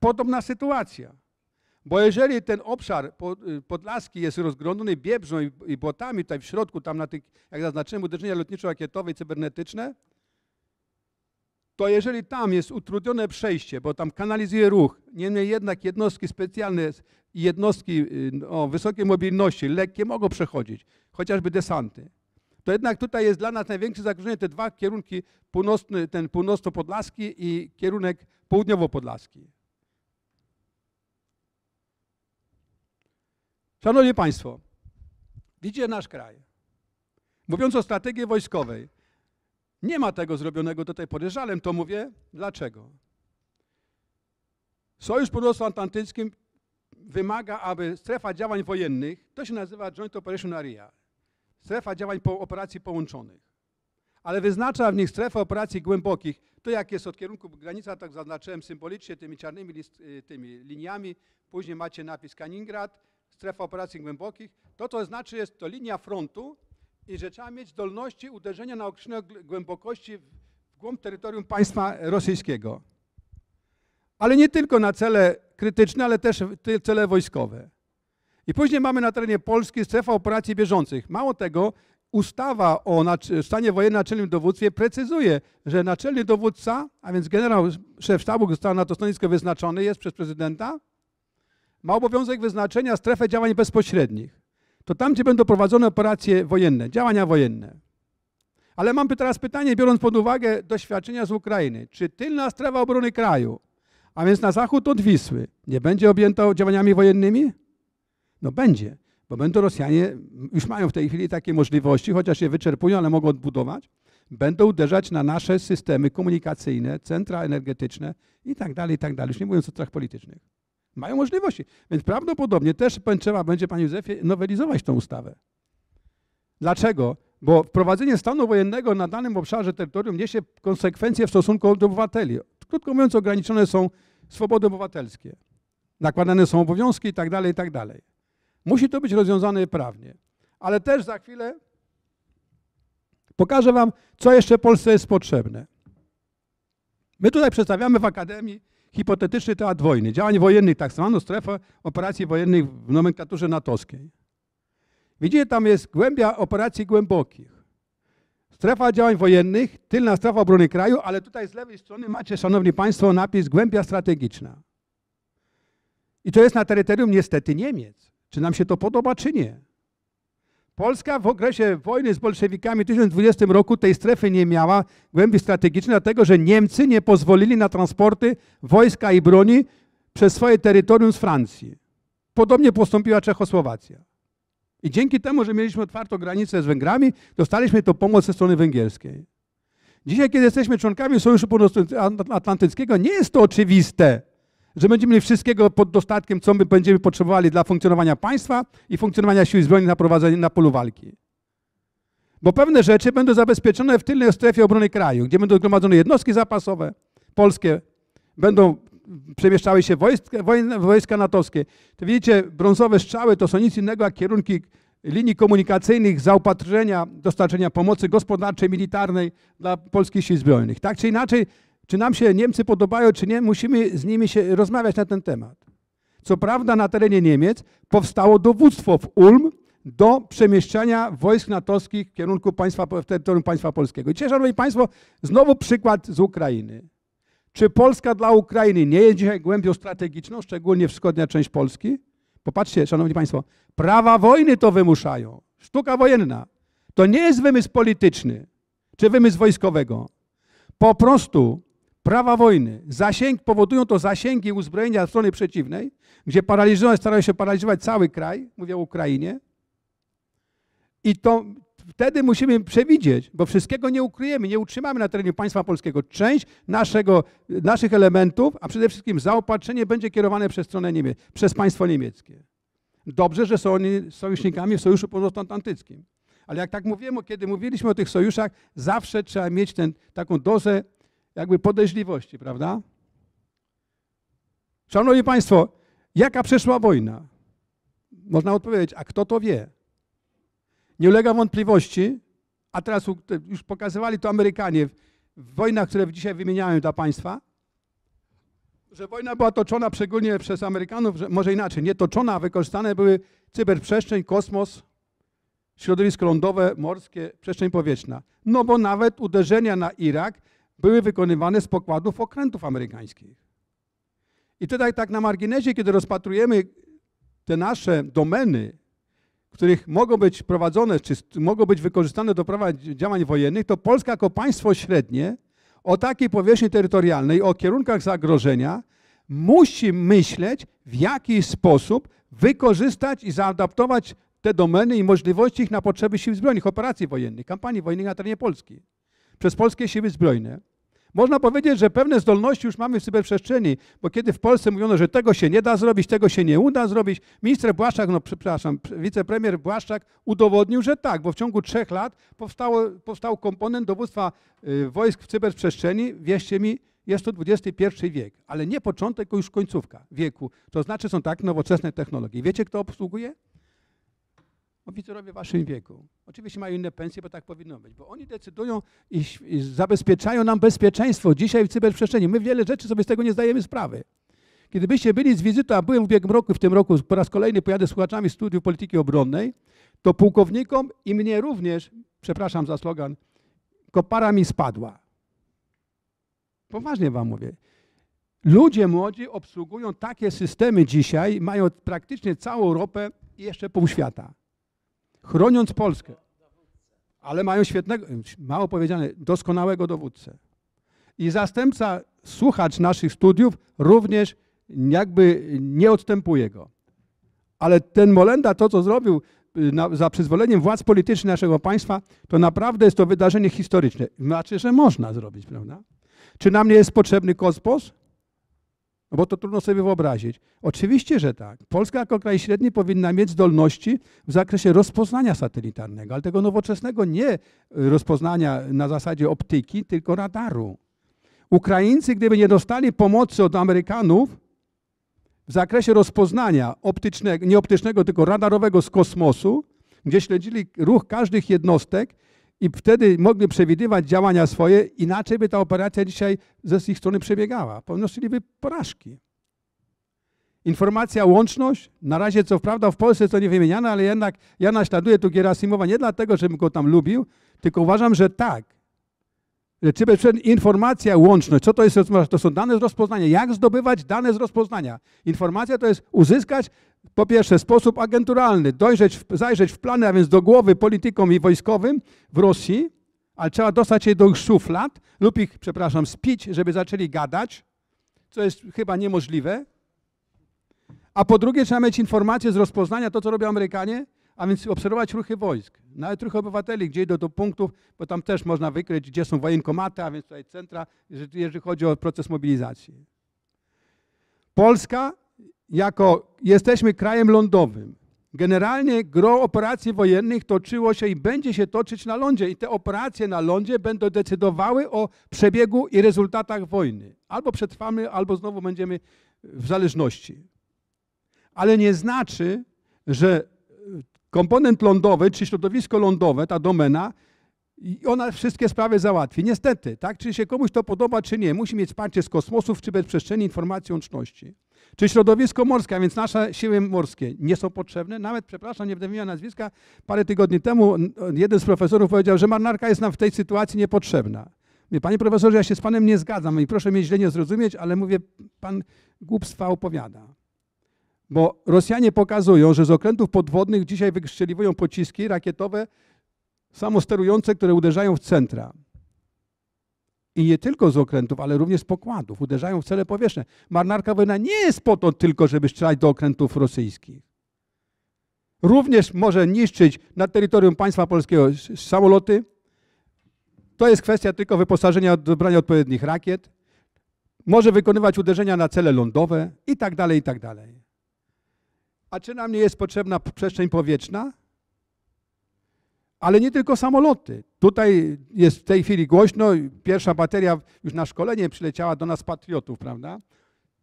Podobna sytuacja. Bo jeżeli ten obszar e, podlaski jest rozgrądany Biebrzą i błotami tutaj w środku, tam na tych, jak zaznaczyłem, uderzenia lotniczo-rakietowe i cybernetyczne, to jeżeli tam jest utrudnione przejście, bo tam kanalizuje ruch, niemniej jednak jednostki specjalne, jednostki y, o wysokiej mobilności, lekkie mogą przechodzić, chociażby desanty. To jednak tutaj jest dla nas największe zagrożenie te dwa kierunki, północny, ten północno-podlaski i kierunek południowo-podlaski. Szanowni Państwo, widzicie nasz kraj. Mówiąc o strategii wojskowej, nie ma tego zrobionego do tej pory. Żalem to mówię. Dlaczego? Sojusz Północnoatlantycki wymaga, aby strefa działań wojennych, to się nazywa Joint Operation Area, strefa działań po operacji połączonych, ale wyznacza w nich strefę operacji głębokich. To jak jest od kierunku granica, tak zaznaczyłem symbolicznie tymi czarnymi list, y, tymi liniami. Później macie napis Kaliningrad, strefa operacji głębokich. To, co znaczy, jest to linia frontu, i że trzeba mieć zdolności uderzenia na określone głębokości w głąb terytorium państwa rosyjskiego. Ale nie tylko na cele krytyczne, ale też cele wojskowe. I później mamy na terenie Polski strefę operacji bieżących. Mało tego, ustawa o stanie wojennym naczelnym dowództwie precyzuje, że naczelny dowódca, a więc generał szef sztabu, który został na to stanowisko wyznaczony, jest przez prezydenta, ma obowiązek wyznaczenia strefy działań bezpośrednich to tam, gdzie będą prowadzone operacje wojenne, działania wojenne. Ale mam teraz pytanie, biorąc pod uwagę doświadczenia z Ukrainy. Czy tylna strefa obrony kraju, a więc na zachód od Wisły, nie będzie objęta działaniami wojennymi? No będzie, bo będą Rosjanie, już mają w tej chwili takie możliwości, chociaż je wyczerpują, ale mogą odbudować, będą uderzać na nasze systemy komunikacyjne, centra energetyczne i tak dalej, i tak dalej. Już nie mówiąc o strach politycznych. Mają możliwości. Więc prawdopodobnie też trzeba będzie, panie Józefie, nowelizować tą ustawę. Dlaczego? Bo wprowadzenie stanu wojennego na danym obszarze terytorium niesie konsekwencje w stosunku do obywateli. Krótko mówiąc, ograniczone są swobody obywatelskie. Nakładane są obowiązki itd., tak itd. Tak Musi to być rozwiązane prawnie. Ale też za chwilę pokażę wam, co jeszcze Polsce jest potrzebne. My tutaj przedstawiamy w Akademii hipotetyczny teatr wojny, działań wojennych, tak zwaną strefę operacji wojennych w nomenklaturze natowskiej. Widzicie, tam jest głębia operacji głębokich. Strefa działań wojennych, tylna strefa obrony kraju, ale tutaj z lewej strony macie, szanowni państwo, napis głębia strategiczna. I to jest na terytorium niestety Niemiec. Czy nam się to podoba, czy nie. Polska w okresie wojny z bolszewikami w 1920 roku tej strefy nie miała głębi strategicznej, dlatego że Niemcy nie pozwolili na transporty wojska i broni przez swoje terytorium z Francji. Podobnie postąpiła Czechosłowacja. I dzięki temu, że mieliśmy otwartą granicę z Węgrami, dostaliśmy to pomoc ze strony węgierskiej. Dzisiaj, kiedy jesteśmy członkami Sojuszu Północnoatlantyckiego, nie jest to oczywiste, że będziemy mieli wszystkiego pod dostatkiem, co my będziemy potrzebowali dla funkcjonowania państwa i funkcjonowania sił zbrojnych na na polu walki. Bo pewne rzeczy będą zabezpieczone w tylnej strefie obrony kraju, gdzie będą zgromadzone jednostki zapasowe polskie, będą przemieszczały się wojska, wojska natowskie. To widzicie, brązowe strzały to są nic innego jak kierunki linii komunikacyjnych, zaopatrzenia, dostarczenia pomocy gospodarczej, militarnej dla polskich sił zbrojnych. Tak czy inaczej, czy nam się Niemcy podobają, czy nie, musimy z nimi się rozmawiać na ten temat. Co prawda na terenie Niemiec powstało dowództwo w Ulm do przemieszczania wojsk natowskich w kierunku państwa, w terytorium państwa polskiego. I dzisiaj, szanowni państwo, znowu przykład z Ukrainy. Czy Polska dla Ukrainy nie jest dzisiaj głębią strategiczną, szczególnie wschodnia część Polski? Popatrzcie, szanowni państwo, prawa wojny to wymuszają. Sztuka wojenna. To nie jest wymysł polityczny czy wymysł wojskowego. Po prostu prawa wojny, zasięg, powodują to zasięgi uzbrojenia strony przeciwnej, gdzie paraliżują, starają się paraliżować cały kraj, mówię o Ukrainie. I to wtedy musimy przewidzieć, bo wszystkiego nie ukryjemy, nie utrzymamy na terenie państwa polskiego. Część naszego, naszych elementów, a przede wszystkim zaopatrzenie będzie kierowane przez stronę Niemiec, przez państwo niemieckie. Dobrze, że są oni sojusznikami w Sojuszu Północnoatlantyckim. Ale jak tak mówimy, kiedy mówiliśmy o tych sojuszach, zawsze trzeba mieć ten, taką dozę jakby podejrzliwości, prawda? Szanowni Państwo, jaka przeszła wojna? Można odpowiedzieć, a kto to wie? Nie ulega wątpliwości, a teraz już pokazywali to Amerykanie w wojnach, które dzisiaj wymieniałem dla Państwa, że wojna była toczona szczególnie przez Amerykanów, może inaczej, nie toczona, a wykorzystane były cyberprzestrzeń, kosmos, środowisko lądowe, morskie, przestrzeń powietrzna. No bo nawet uderzenia na Irak były wykonywane z pokładów okrętów amerykańskich. I tutaj tak na marginesie, kiedy rozpatrujemy te nasze domeny, których mogą być prowadzone, czy mogą być wykorzystane do działań wojennych, to Polska jako państwo średnie o takiej powierzchni terytorialnej, o kierunkach zagrożenia musi myśleć, w jaki sposób wykorzystać i zaadaptować te domeny i możliwości ich na potrzeby sił zbrojnych, operacji wojennych, kampanii wojennych na terenie Polski przez polskie siły zbrojne. Można powiedzieć, że pewne zdolności już mamy w cyberprzestrzeni, bo kiedy w Polsce mówiono, że tego się nie da zrobić, tego się nie uda zrobić, minister Błaszczak, no przepraszam, wicepremier Błaszczak udowodnił, że tak, bo w ciągu trzech lat powstało, powstał komponent dowództwa y, wojsk w cyberprzestrzeni, wierzcie mi, jest to XXI wiek, ale nie początek, tylko już końcówka wieku. To znaczy są tak nowoczesne technologie. Wiecie, kto obsługuje? oficerowie w waszym wieku. Oczywiście mają inne pensje, bo tak powinno być, bo oni decydują i, i zabezpieczają nam bezpieczeństwo dzisiaj w cyberprzestrzeni. My wiele rzeczy sobie z tego nie zdajemy sprawy. Gdybyście byli z wizytą, a byłem w ubiegłym roku, w tym roku po raz kolejny pojadę z słuchaczami studiów polityki obronnej, to pułkownikom i mnie również, przepraszam za slogan, kopara mi spadła. Poważnie wam mówię. Ludzie młodzi obsługują takie systemy dzisiaj, mają praktycznie całą Europę i jeszcze pół świata chroniąc Polskę. Ale mają świetnego, mało powiedziane, doskonałego dowódcę. I zastępca, słuchacz naszych studiów również jakby nie odstępuje go. Ale ten Molenda, to co zrobił y, na, za przyzwoleniem władz politycznych naszego państwa, to naprawdę jest to wydarzenie historyczne. Znaczy, że można zrobić, prawda? Czy nam nie jest potrzebny kosmos? No bo to trudno sobie wyobrazić. Oczywiście, że tak. Polska jako kraj średni powinna mieć zdolności w zakresie rozpoznania satelitarnego, ale tego nowoczesnego nie rozpoznania na zasadzie optyki, tylko radaru. Ukraińcy, gdyby nie dostali pomocy od Amerykanów w zakresie rozpoznania optycznego, nie optycznego, tylko radarowego z kosmosu, gdzie śledzili ruch każdych jednostek, i wtedy mogli przewidywać działania swoje, inaczej by ta operacja dzisiaj ze ich strony przebiegała. Ponosiliby porażki. Informacja, łączność, na razie co prawda w Polsce to nie wymieniane, ale jednak ja naśladuję tu Gierasimowa nie dlatego, żebym go tam lubił, tylko uważam, że tak. czy informacja, łączność, co to jest? To są dane z rozpoznania. Jak zdobywać dane z rozpoznania? Informacja to jest uzyskać po pierwsze, sposób agenturalny, dojrzeć, zajrzeć w plany, a więc do głowy politykom i wojskowym w Rosji, ale trzeba dostać je do ich szuflad lub ich, przepraszam, spić, żeby zaczęli gadać, co jest chyba niemożliwe. A po drugie, trzeba mieć informacje z rozpoznania to, co robią Amerykanie, a więc obserwować ruchy wojsk, nawet ruchy obywateli, gdzie idą do punktów, bo tam też można wykryć, gdzie są wojenkomaty, a więc tutaj centra, jeżeli chodzi o proces mobilizacji. Polska jako jesteśmy krajem lądowym, generalnie gro operacji wojennych toczyło się i będzie się toczyć na lądzie i te operacje na lądzie będą decydowały o przebiegu i rezultatach wojny. Albo przetrwamy, albo znowu będziemy w zależności. Ale nie znaczy, że y, komponent lądowy, czy środowisko lądowe, ta domena, i ona wszystkie sprawy załatwi. Niestety, tak? Czy się komuś to podoba, czy nie. Musi mieć wsparcie z kosmosów, czy bez przestrzeni informacji łączności. Czy środowisko morskie, a więc nasze siły morskie nie są potrzebne? Nawet, przepraszam, nie będę wymieniał nazwiska, parę tygodni temu jeden z profesorów powiedział, że marynarka jest nam w tej sytuacji niepotrzebna. Mówię, panie profesorze, ja się z panem nie zgadzam i proszę mnie źle nie zrozumieć, ale mówię, pan głupstwa opowiada. Bo Rosjanie pokazują, że z okrętów podwodnych dzisiaj wystrzeliwują pociski rakietowe samosterujące, które uderzają w centra. I nie tylko z okrętów, ale również z pokładów. Uderzają w cele powierzchne. Marnarka wojna nie jest po to tylko, żeby strzelać do okrętów rosyjskich. Również może niszczyć na terytorium państwa polskiego samoloty. To jest kwestia tylko wyposażenia, dobrania odpowiednich rakiet. Może wykonywać uderzenia na cele lądowe i tak dalej, i tak dalej. A czy nam nie jest potrzebna przestrzeń powietrzna? Ale nie tylko samoloty. Tutaj jest w tej chwili głośno, pierwsza bateria już na szkolenie przyleciała do nas patriotów, prawda?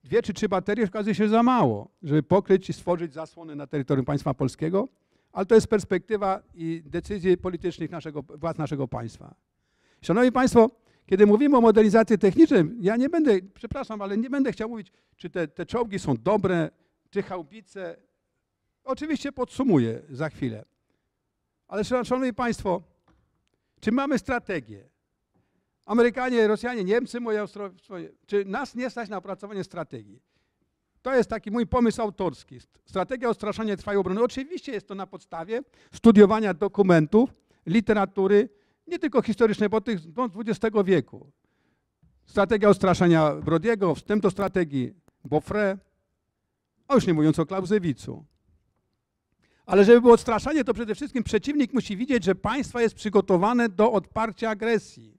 Dwie czy trzy baterie okazuje się za mało, żeby pokryć i stworzyć zasłony na terytorium państwa polskiego, ale to jest perspektywa i decyzji politycznych naszego, władz naszego państwa. Szanowni Państwo, kiedy mówimy o modernizacji technicznej, ja nie będę, przepraszam, ale nie będę chciał mówić, czy te, te czołgi są dobre, czy chałbice. Oczywiście podsumuję za chwilę. Ale szanowni państwo, czy mamy strategię? Amerykanie, Rosjanie, Niemcy, moje Austrowstwo, czy nas nie stać na opracowanie strategii? To jest taki mój pomysł autorski. Strategia odstraszania trwałej obrony. Oczywiście jest to na podstawie studiowania dokumentów, literatury, nie tylko historycznej, bo tych no, z XX wieku. Strategia odstraszania Brodiego, wstęp do strategii Bofre, a już nie mówiąc o Klauzewicu. Ale żeby było odstraszanie, to przede wszystkim przeciwnik musi widzieć, że państwo jest przygotowane do odparcia agresji,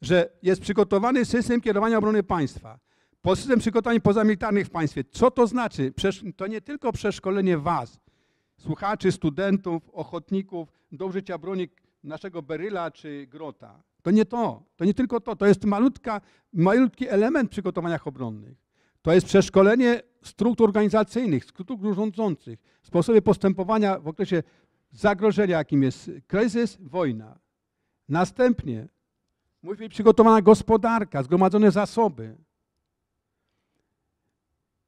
że jest przygotowany system kierowania obrony państwa, system przygotowań pozamilitarnych w państwie. Co to znaczy? To nie tylko przeszkolenie was, słuchaczy, studentów, ochotników do użycia broni naszego Beryla czy Grota. To nie to, to nie tylko to, to jest malutka, malutki element przygotowaniach obronnych. To jest przeszkolenie struktur organizacyjnych, struktur rządzących, sposobie postępowania w okresie zagrożenia, jakim jest kryzys, wojna. Następnie musi być przygotowana gospodarka, zgromadzone zasoby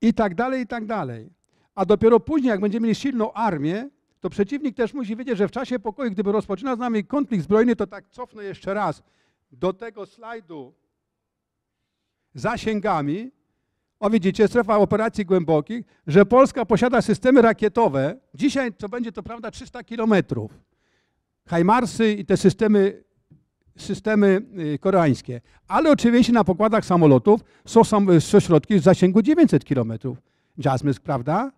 i tak dalej, i tak dalej. A dopiero później, jak będziemy mieli silną armię, to przeciwnik też musi wiedzieć, że w czasie pokoju, gdyby rozpoczynał z nami konflikt zbrojny, to tak cofnę jeszcze raz do tego slajdu zasięgami, o widzicie, strefa operacji głębokich, że Polska posiada systemy rakietowe. Dzisiaj to będzie to prawda 300 kilometrów. Hajmarsy i te systemy, systemy y, koreańskie. Ale oczywiście na pokładach samolotów są, sam, są środki z zasięgu 900 kilometrów. Jasmine, prawda?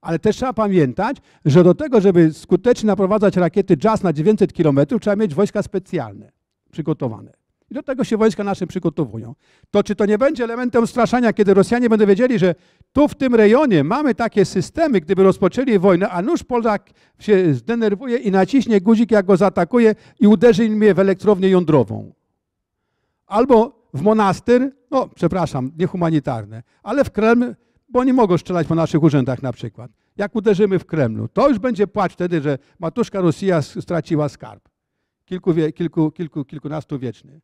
Ale też trzeba pamiętać, że do tego, żeby skutecznie naprowadzać rakiety JAS na 900 kilometrów, trzeba mieć wojska specjalne przygotowane. I do tego się wojska nasze przygotowują. To czy to nie będzie elementem straszania, kiedy Rosjanie będą wiedzieli, że tu w tym rejonie mamy takie systemy, gdyby rozpoczęli wojnę, a nuż Polak się zdenerwuje i naciśnie guzik, jak go zaatakuje i uderzy mnie w elektrownię jądrową. Albo w monastyr, no przepraszam, niehumanitarne, ale w Kreml, bo nie mogą strzelać po naszych urzędach na przykład. Jak uderzymy w Kremlu, to już będzie płacz wtedy, że matuszka Rosja straciła skarb. Kilku, kilku, kilku, kilkunastu wieczny.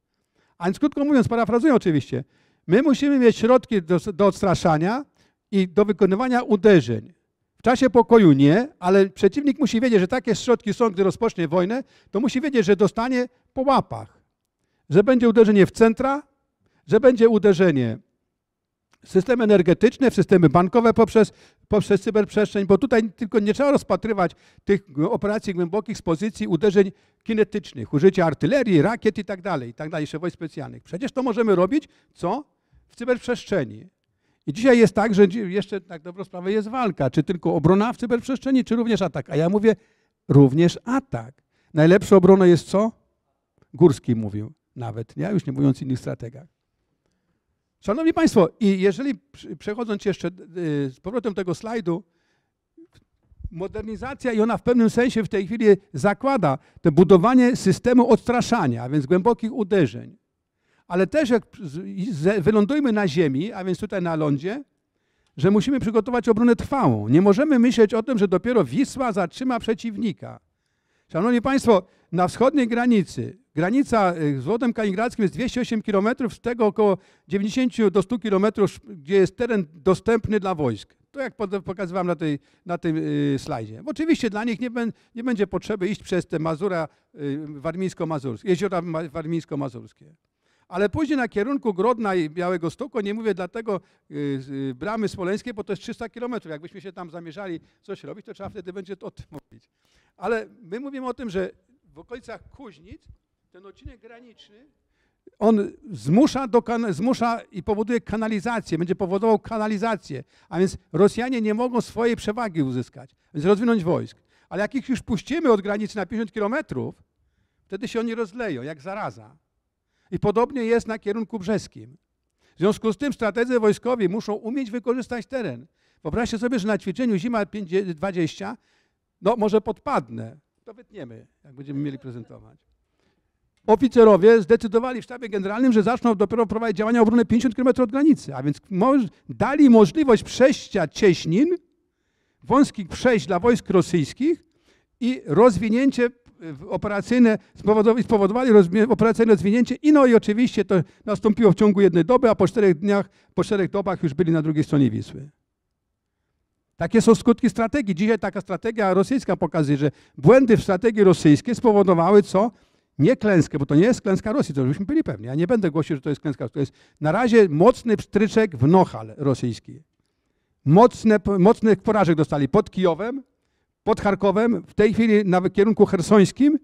A więc krótko mówiąc, parafrazuję oczywiście, my musimy mieć środki do, do odstraszania i do wykonywania uderzeń. W czasie pokoju nie, ale przeciwnik musi wiedzieć, że takie środki są, gdy rozpocznie wojnę, to musi wiedzieć, że dostanie po łapach, że będzie uderzenie w centra, że będzie uderzenie systemy energetyczne, w systemy bankowe poprzez, poprzez cyberprzestrzeń, bo tutaj tylko nie trzeba rozpatrywać tych operacji głębokich z pozycji uderzeń kinetycznych, użycia artylerii, rakiet i tak dalej, i tak dalej, jeszcze wojsk specjalnych. Przecież to możemy robić, co? W cyberprzestrzeni. I dzisiaj jest tak, że jeszcze tak dobrą sprawę jest walka, czy tylko obrona w cyberprzestrzeni, czy również atak. A ja mówię, również atak. Najlepszą obroną jest co? Górski mówił nawet, ja już nie mówiąc o innych strategach. Szanowni Państwo, i jeżeli przechodząc jeszcze y, z powrotem tego slajdu, modernizacja i ona w pewnym sensie w tej chwili zakłada to budowanie systemu odstraszania, a więc głębokich uderzeń. Ale też jak wylądujmy na ziemi, a więc tutaj na lądzie, że musimy przygotować obronę trwałą. Nie możemy myśleć o tym, że dopiero Wisła zatrzyma przeciwnika. Szanowni Państwo, na wschodniej granicy, granica y, z Złotem Kaliningradzkim jest 208 km, z tego około 90 do 100 km, gdzie jest teren dostępny dla wojsk. To jak pokazywałem na, tej, na tym y, slajdzie. Bo oczywiście dla nich nie, ben, nie, będzie potrzeby iść przez te Mazura y, warmińsko-mazurskie, jeziora warmińsko-mazurskie. Ale później na kierunku Grodna i Białego Stoku, nie mówię dlatego bramy smoleńskiej, bo to jest 300 km. Jakbyśmy się tam zamierzali coś robić, to trzeba wtedy będzie o tym mówić. Ale my mówimy o tym, że w okolicach Kuźnic ten odcinek graniczny, on zmusza, do, zmusza i powoduje kanalizację, będzie powodował kanalizację, a więc Rosjanie nie mogą swojej przewagi uzyskać, więc rozwinąć wojsk. Ale jak ich już puścimy od granicy na 50 kilometrów, wtedy się oni rozleją, jak zaraza. I podobnie jest na kierunku brzeskim. W związku z tym strategzy wojskowi muszą umieć wykorzystać teren. Wyobraźcie sobie, że na ćwiczeniu zima 20 no może podpadnę. To wytniemy, jak będziemy mieli prezentować. Oficerowie zdecydowali w sztabie generalnym, że zaczną dopiero prowadzić działania obronne 50 km od granicy, a więc dali możliwość przejścia cieśnin, wąskich przejść dla wojsk rosyjskich i rozwinięcie e, operacyjne, spowodowali rozwi operacyjne rozwinięcie i no i oczywiście to nastąpiło w ciągu jednej doby, a po czterech dniach, po czterech dobach już byli na drugiej stronie Wisły. Takie są skutki strategii. Dzisiaj taka strategia rosyjska pokazuje, że błędy w strategii rosyjskiej spowodowały co? Nie klęskę, bo to nie jest klęska Rosji, to żebyśmy byli pewni. Ja nie będę głosił, że to jest klęska. To jest na razie mocny pstryczek w nohal rosyjski. Mocne, mocnych porażek dostali pod Kijowem, pod Charkowem, w tej chwili na kierunku chersońskim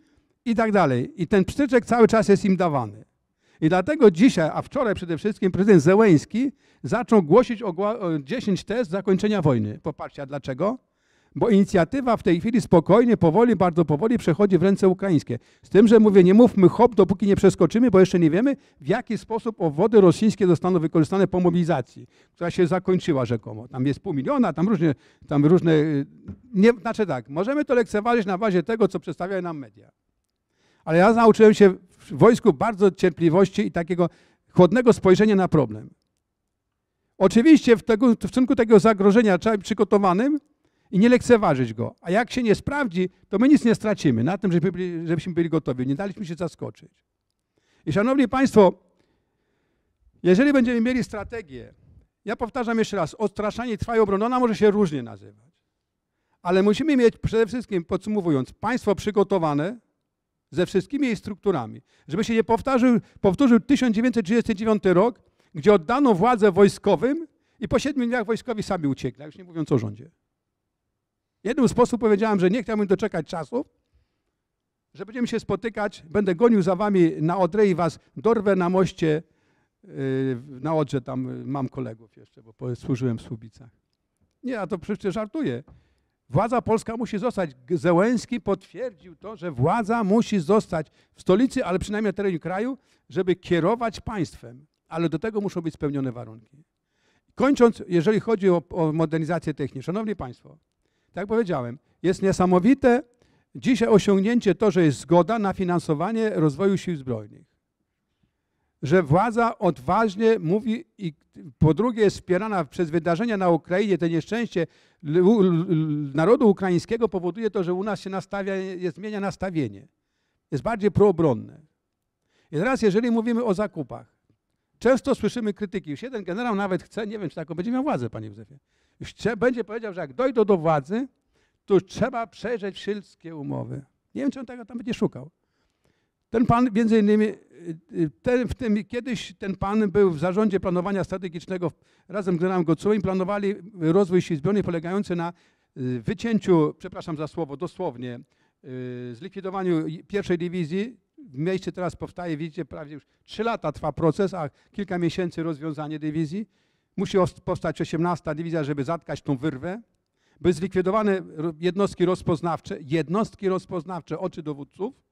i tak dalej. I ten pstryczek cały czas jest im dawany. I dlatego dzisiaj, a wczoraj przede wszystkim prezydent Zełeński zaczął głosić 10 test zakończenia wojny. Popatrzcie, a dlaczego? Bo inicjatywa w tej chwili spokojnie, powoli, bardzo powoli przechodzi w ręce ukraińskie. Z tym, że mówię, nie mówmy hop, dopóki nie przeskoczymy, bo jeszcze nie wiemy, w jaki sposób obwody rosyjskie zostaną wykorzystane po mobilizacji, która się zakończyła rzekomo. Tam jest pół miliona, tam różne, tam różne y, nie, znaczy tak, możemy to lekceważyć na bazie tego, co przedstawiają nam media. Ale ja nauczyłem się w wojsku bardzo cierpliwości i takiego chłodnego spojrzenia na problem. Oczywiście w, tego, w kierunku tego zagrożenia trzeba być przygotowanym i nie lekceważyć go. A jak się nie sprawdzi, to my nic nie stracimy na tym, żeby byli, żebyśmy byli gotowi. Nie daliśmy się zaskoczyć. I szanowni Państwo, jeżeli będziemy mieli strategię, ja powtarzam jeszcze raz, odstraszanie i obrona, ona może się różnie nazywać. Ale musimy mieć przede wszystkim, podsumowując, państwo przygotowane, ze wszystkimi jej strukturami. Żeby się nie powtórzył, powtórzył 1939 rok, gdzie oddano władzę wojskowym i po siedmiu dniach wojskowi sami uciekli, już nie mówiąc o rządzie. Jednym sposób powiedziałem, że nie chciałbym doczekać czasu, że będziemy się spotykać, będę gonił za wami na Odrę i was dorwę na moście y, na Odrze, tam y, mam kolegów jeszcze, bo służyłem w Słubicach. Nie, a to przecież żartuję. Władza polska musi zostać. Zełęski potwierdził to, że władza musi zostać w stolicy, ale przynajmniej na terenie kraju, żeby kierować państwem. Ale do tego muszą być spełnione warunki. Kończąc, jeżeli chodzi o, o modernizację techniczną, szanowni państwo, tak powiedziałem, jest niesamowite dzisiaj osiągnięcie to, że jest zgoda na finansowanie rozwoju sił zbrojnych że władza odważnie mówi i po drugie jest wspierana przez wydarzenia na Ukrainie, te nieszczęście narodu ukraińskiego powoduje to, że u nas się nastawia, jest, zmienia nastawienie. Jest bardziej proobronne. I teraz jeżeli mówimy o zakupach, często słyszymy krytyki. Już jeden generał nawet chce, nie wiem czy taką będzie miał władzę, panie Józefie. będzie powiedział, że jak dojdą do władzy, to trzeba przejrzeć wszystkie umowy. Nie wiem, czy on tego tam będzie szukał. Ten pan między innymi, y, y, ten, w tym, kiedyś ten pan był w zarządzie planowania strategicznego razem z generałem Gocułym, planowali rozwój sił zbrojnych polegający na y, wycięciu, przepraszam za słowo, dosłownie, zlikwidowaniu pierwszej dywizji, w mieście teraz powstaje, widzicie, prawie już 3 lata trwa proces, a kilka miesięcy rozwiązanie dywizji. Musi powstać 18 dywizja, żeby zatkać tą wyrwę. By zlikwidowane jednostki rozpoznawcze, jednostki rozpoznawcze oczy dowódców,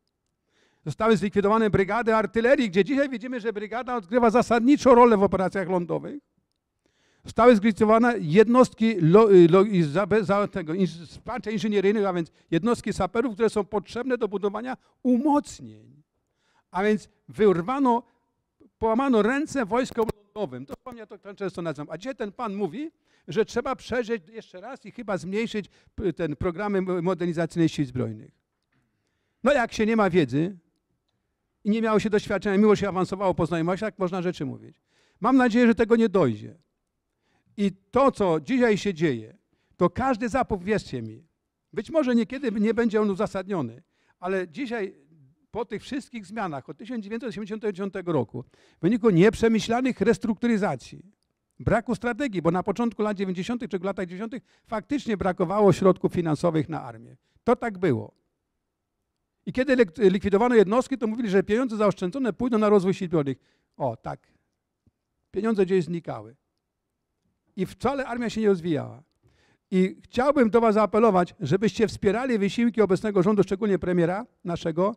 Zostały zlikwidowane brygady artylerii, gdzie dzisiaj widzimy, że brygada odgrywa zasadniczą rolę w operacjach lądowych. Zostały zlikwidowane jednostki lo, y, lo, za, za tego, wsparcia inżynieryjnych, a więc jednostki saperów, które są potrzebne do budowania umocnień. A więc wyrwano, połamano ręce wojskom lądowym. To ja to tak często nazywam. A dzisiaj ten pan mówi, że trzeba przeżyć jeszcze raz i chyba zmniejszyć y, ten programy modernizacyjne sił zbrojnych. No jak się nie ma wiedzy, i nie miało się doświadczenia, miło się awansowało po jak można rzeczy mówić. Mam nadzieję, że tego nie dojdzie. I to, co dzisiaj się dzieje, to każdy zapów, wierzcie mi, być może niekiedy nie będzie on uzasadniony, ale dzisiaj po tych wszystkich zmianach od 1989 roku, w wyniku nieprzemyślanych restrukturyzacji, braku strategii, bo na początku lat 90. czy w latach 90. faktycznie brakowało środków finansowych na armię. To tak było. I kiedy likwidowano jednostki, to mówili, że pieniądze zaoszczędzone pójdą na rozwój sił O, tak. Pieniądze gdzieś znikały. I wcale armia się nie rozwijała. I chciałbym do Was zaapelować, żebyście wspierali wysiłki obecnego rządu, szczególnie premiera naszego,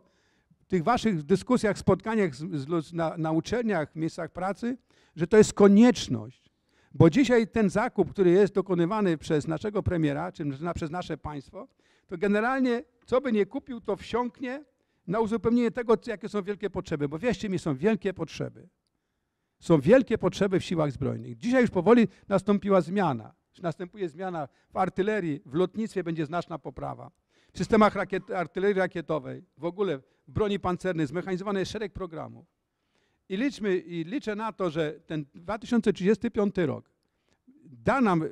w tych Waszych dyskusjach, spotkaniach z, z, na, na uczelniach, miejscach pracy, że to jest konieczność. Bo dzisiaj ten zakup, który jest dokonywany przez naszego premiera, czy na, przez nasze państwo, to generalnie co by nie kupił, to wsiąknie na uzupełnienie tego, jakie są wielkie potrzeby. Bo wierzcie mi, są wielkie potrzeby. Są wielkie potrzeby w siłach zbrojnych. Dzisiaj już powoli nastąpiła zmiana. Następuje zmiana w artylerii, w lotnictwie będzie znaczna poprawa. W systemach rakiet, artylerii rakietowej, w ogóle w broni pancernej, zmechanizowany jest szereg programów. I, liczmy, I liczę na to, że ten 2035 rok da nam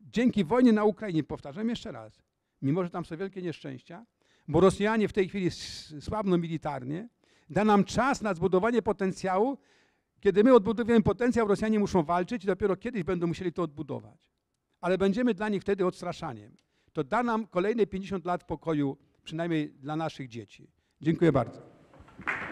dzięki wojnie na Ukrainie, powtarzam jeszcze raz, mimo że tam są wielkie nieszczęścia, bo Rosjanie w tej chwili słabną militarnie, da nam czas na zbudowanie potencjału. Kiedy my odbudowujemy potencjał, Rosjanie muszą walczyć i dopiero kiedyś będą musieli to odbudować. Ale będziemy dla nich wtedy odstraszaniem. To da nam kolejne 50 lat pokoju, przynajmniej dla naszych dzieci. Dziękuję bardzo.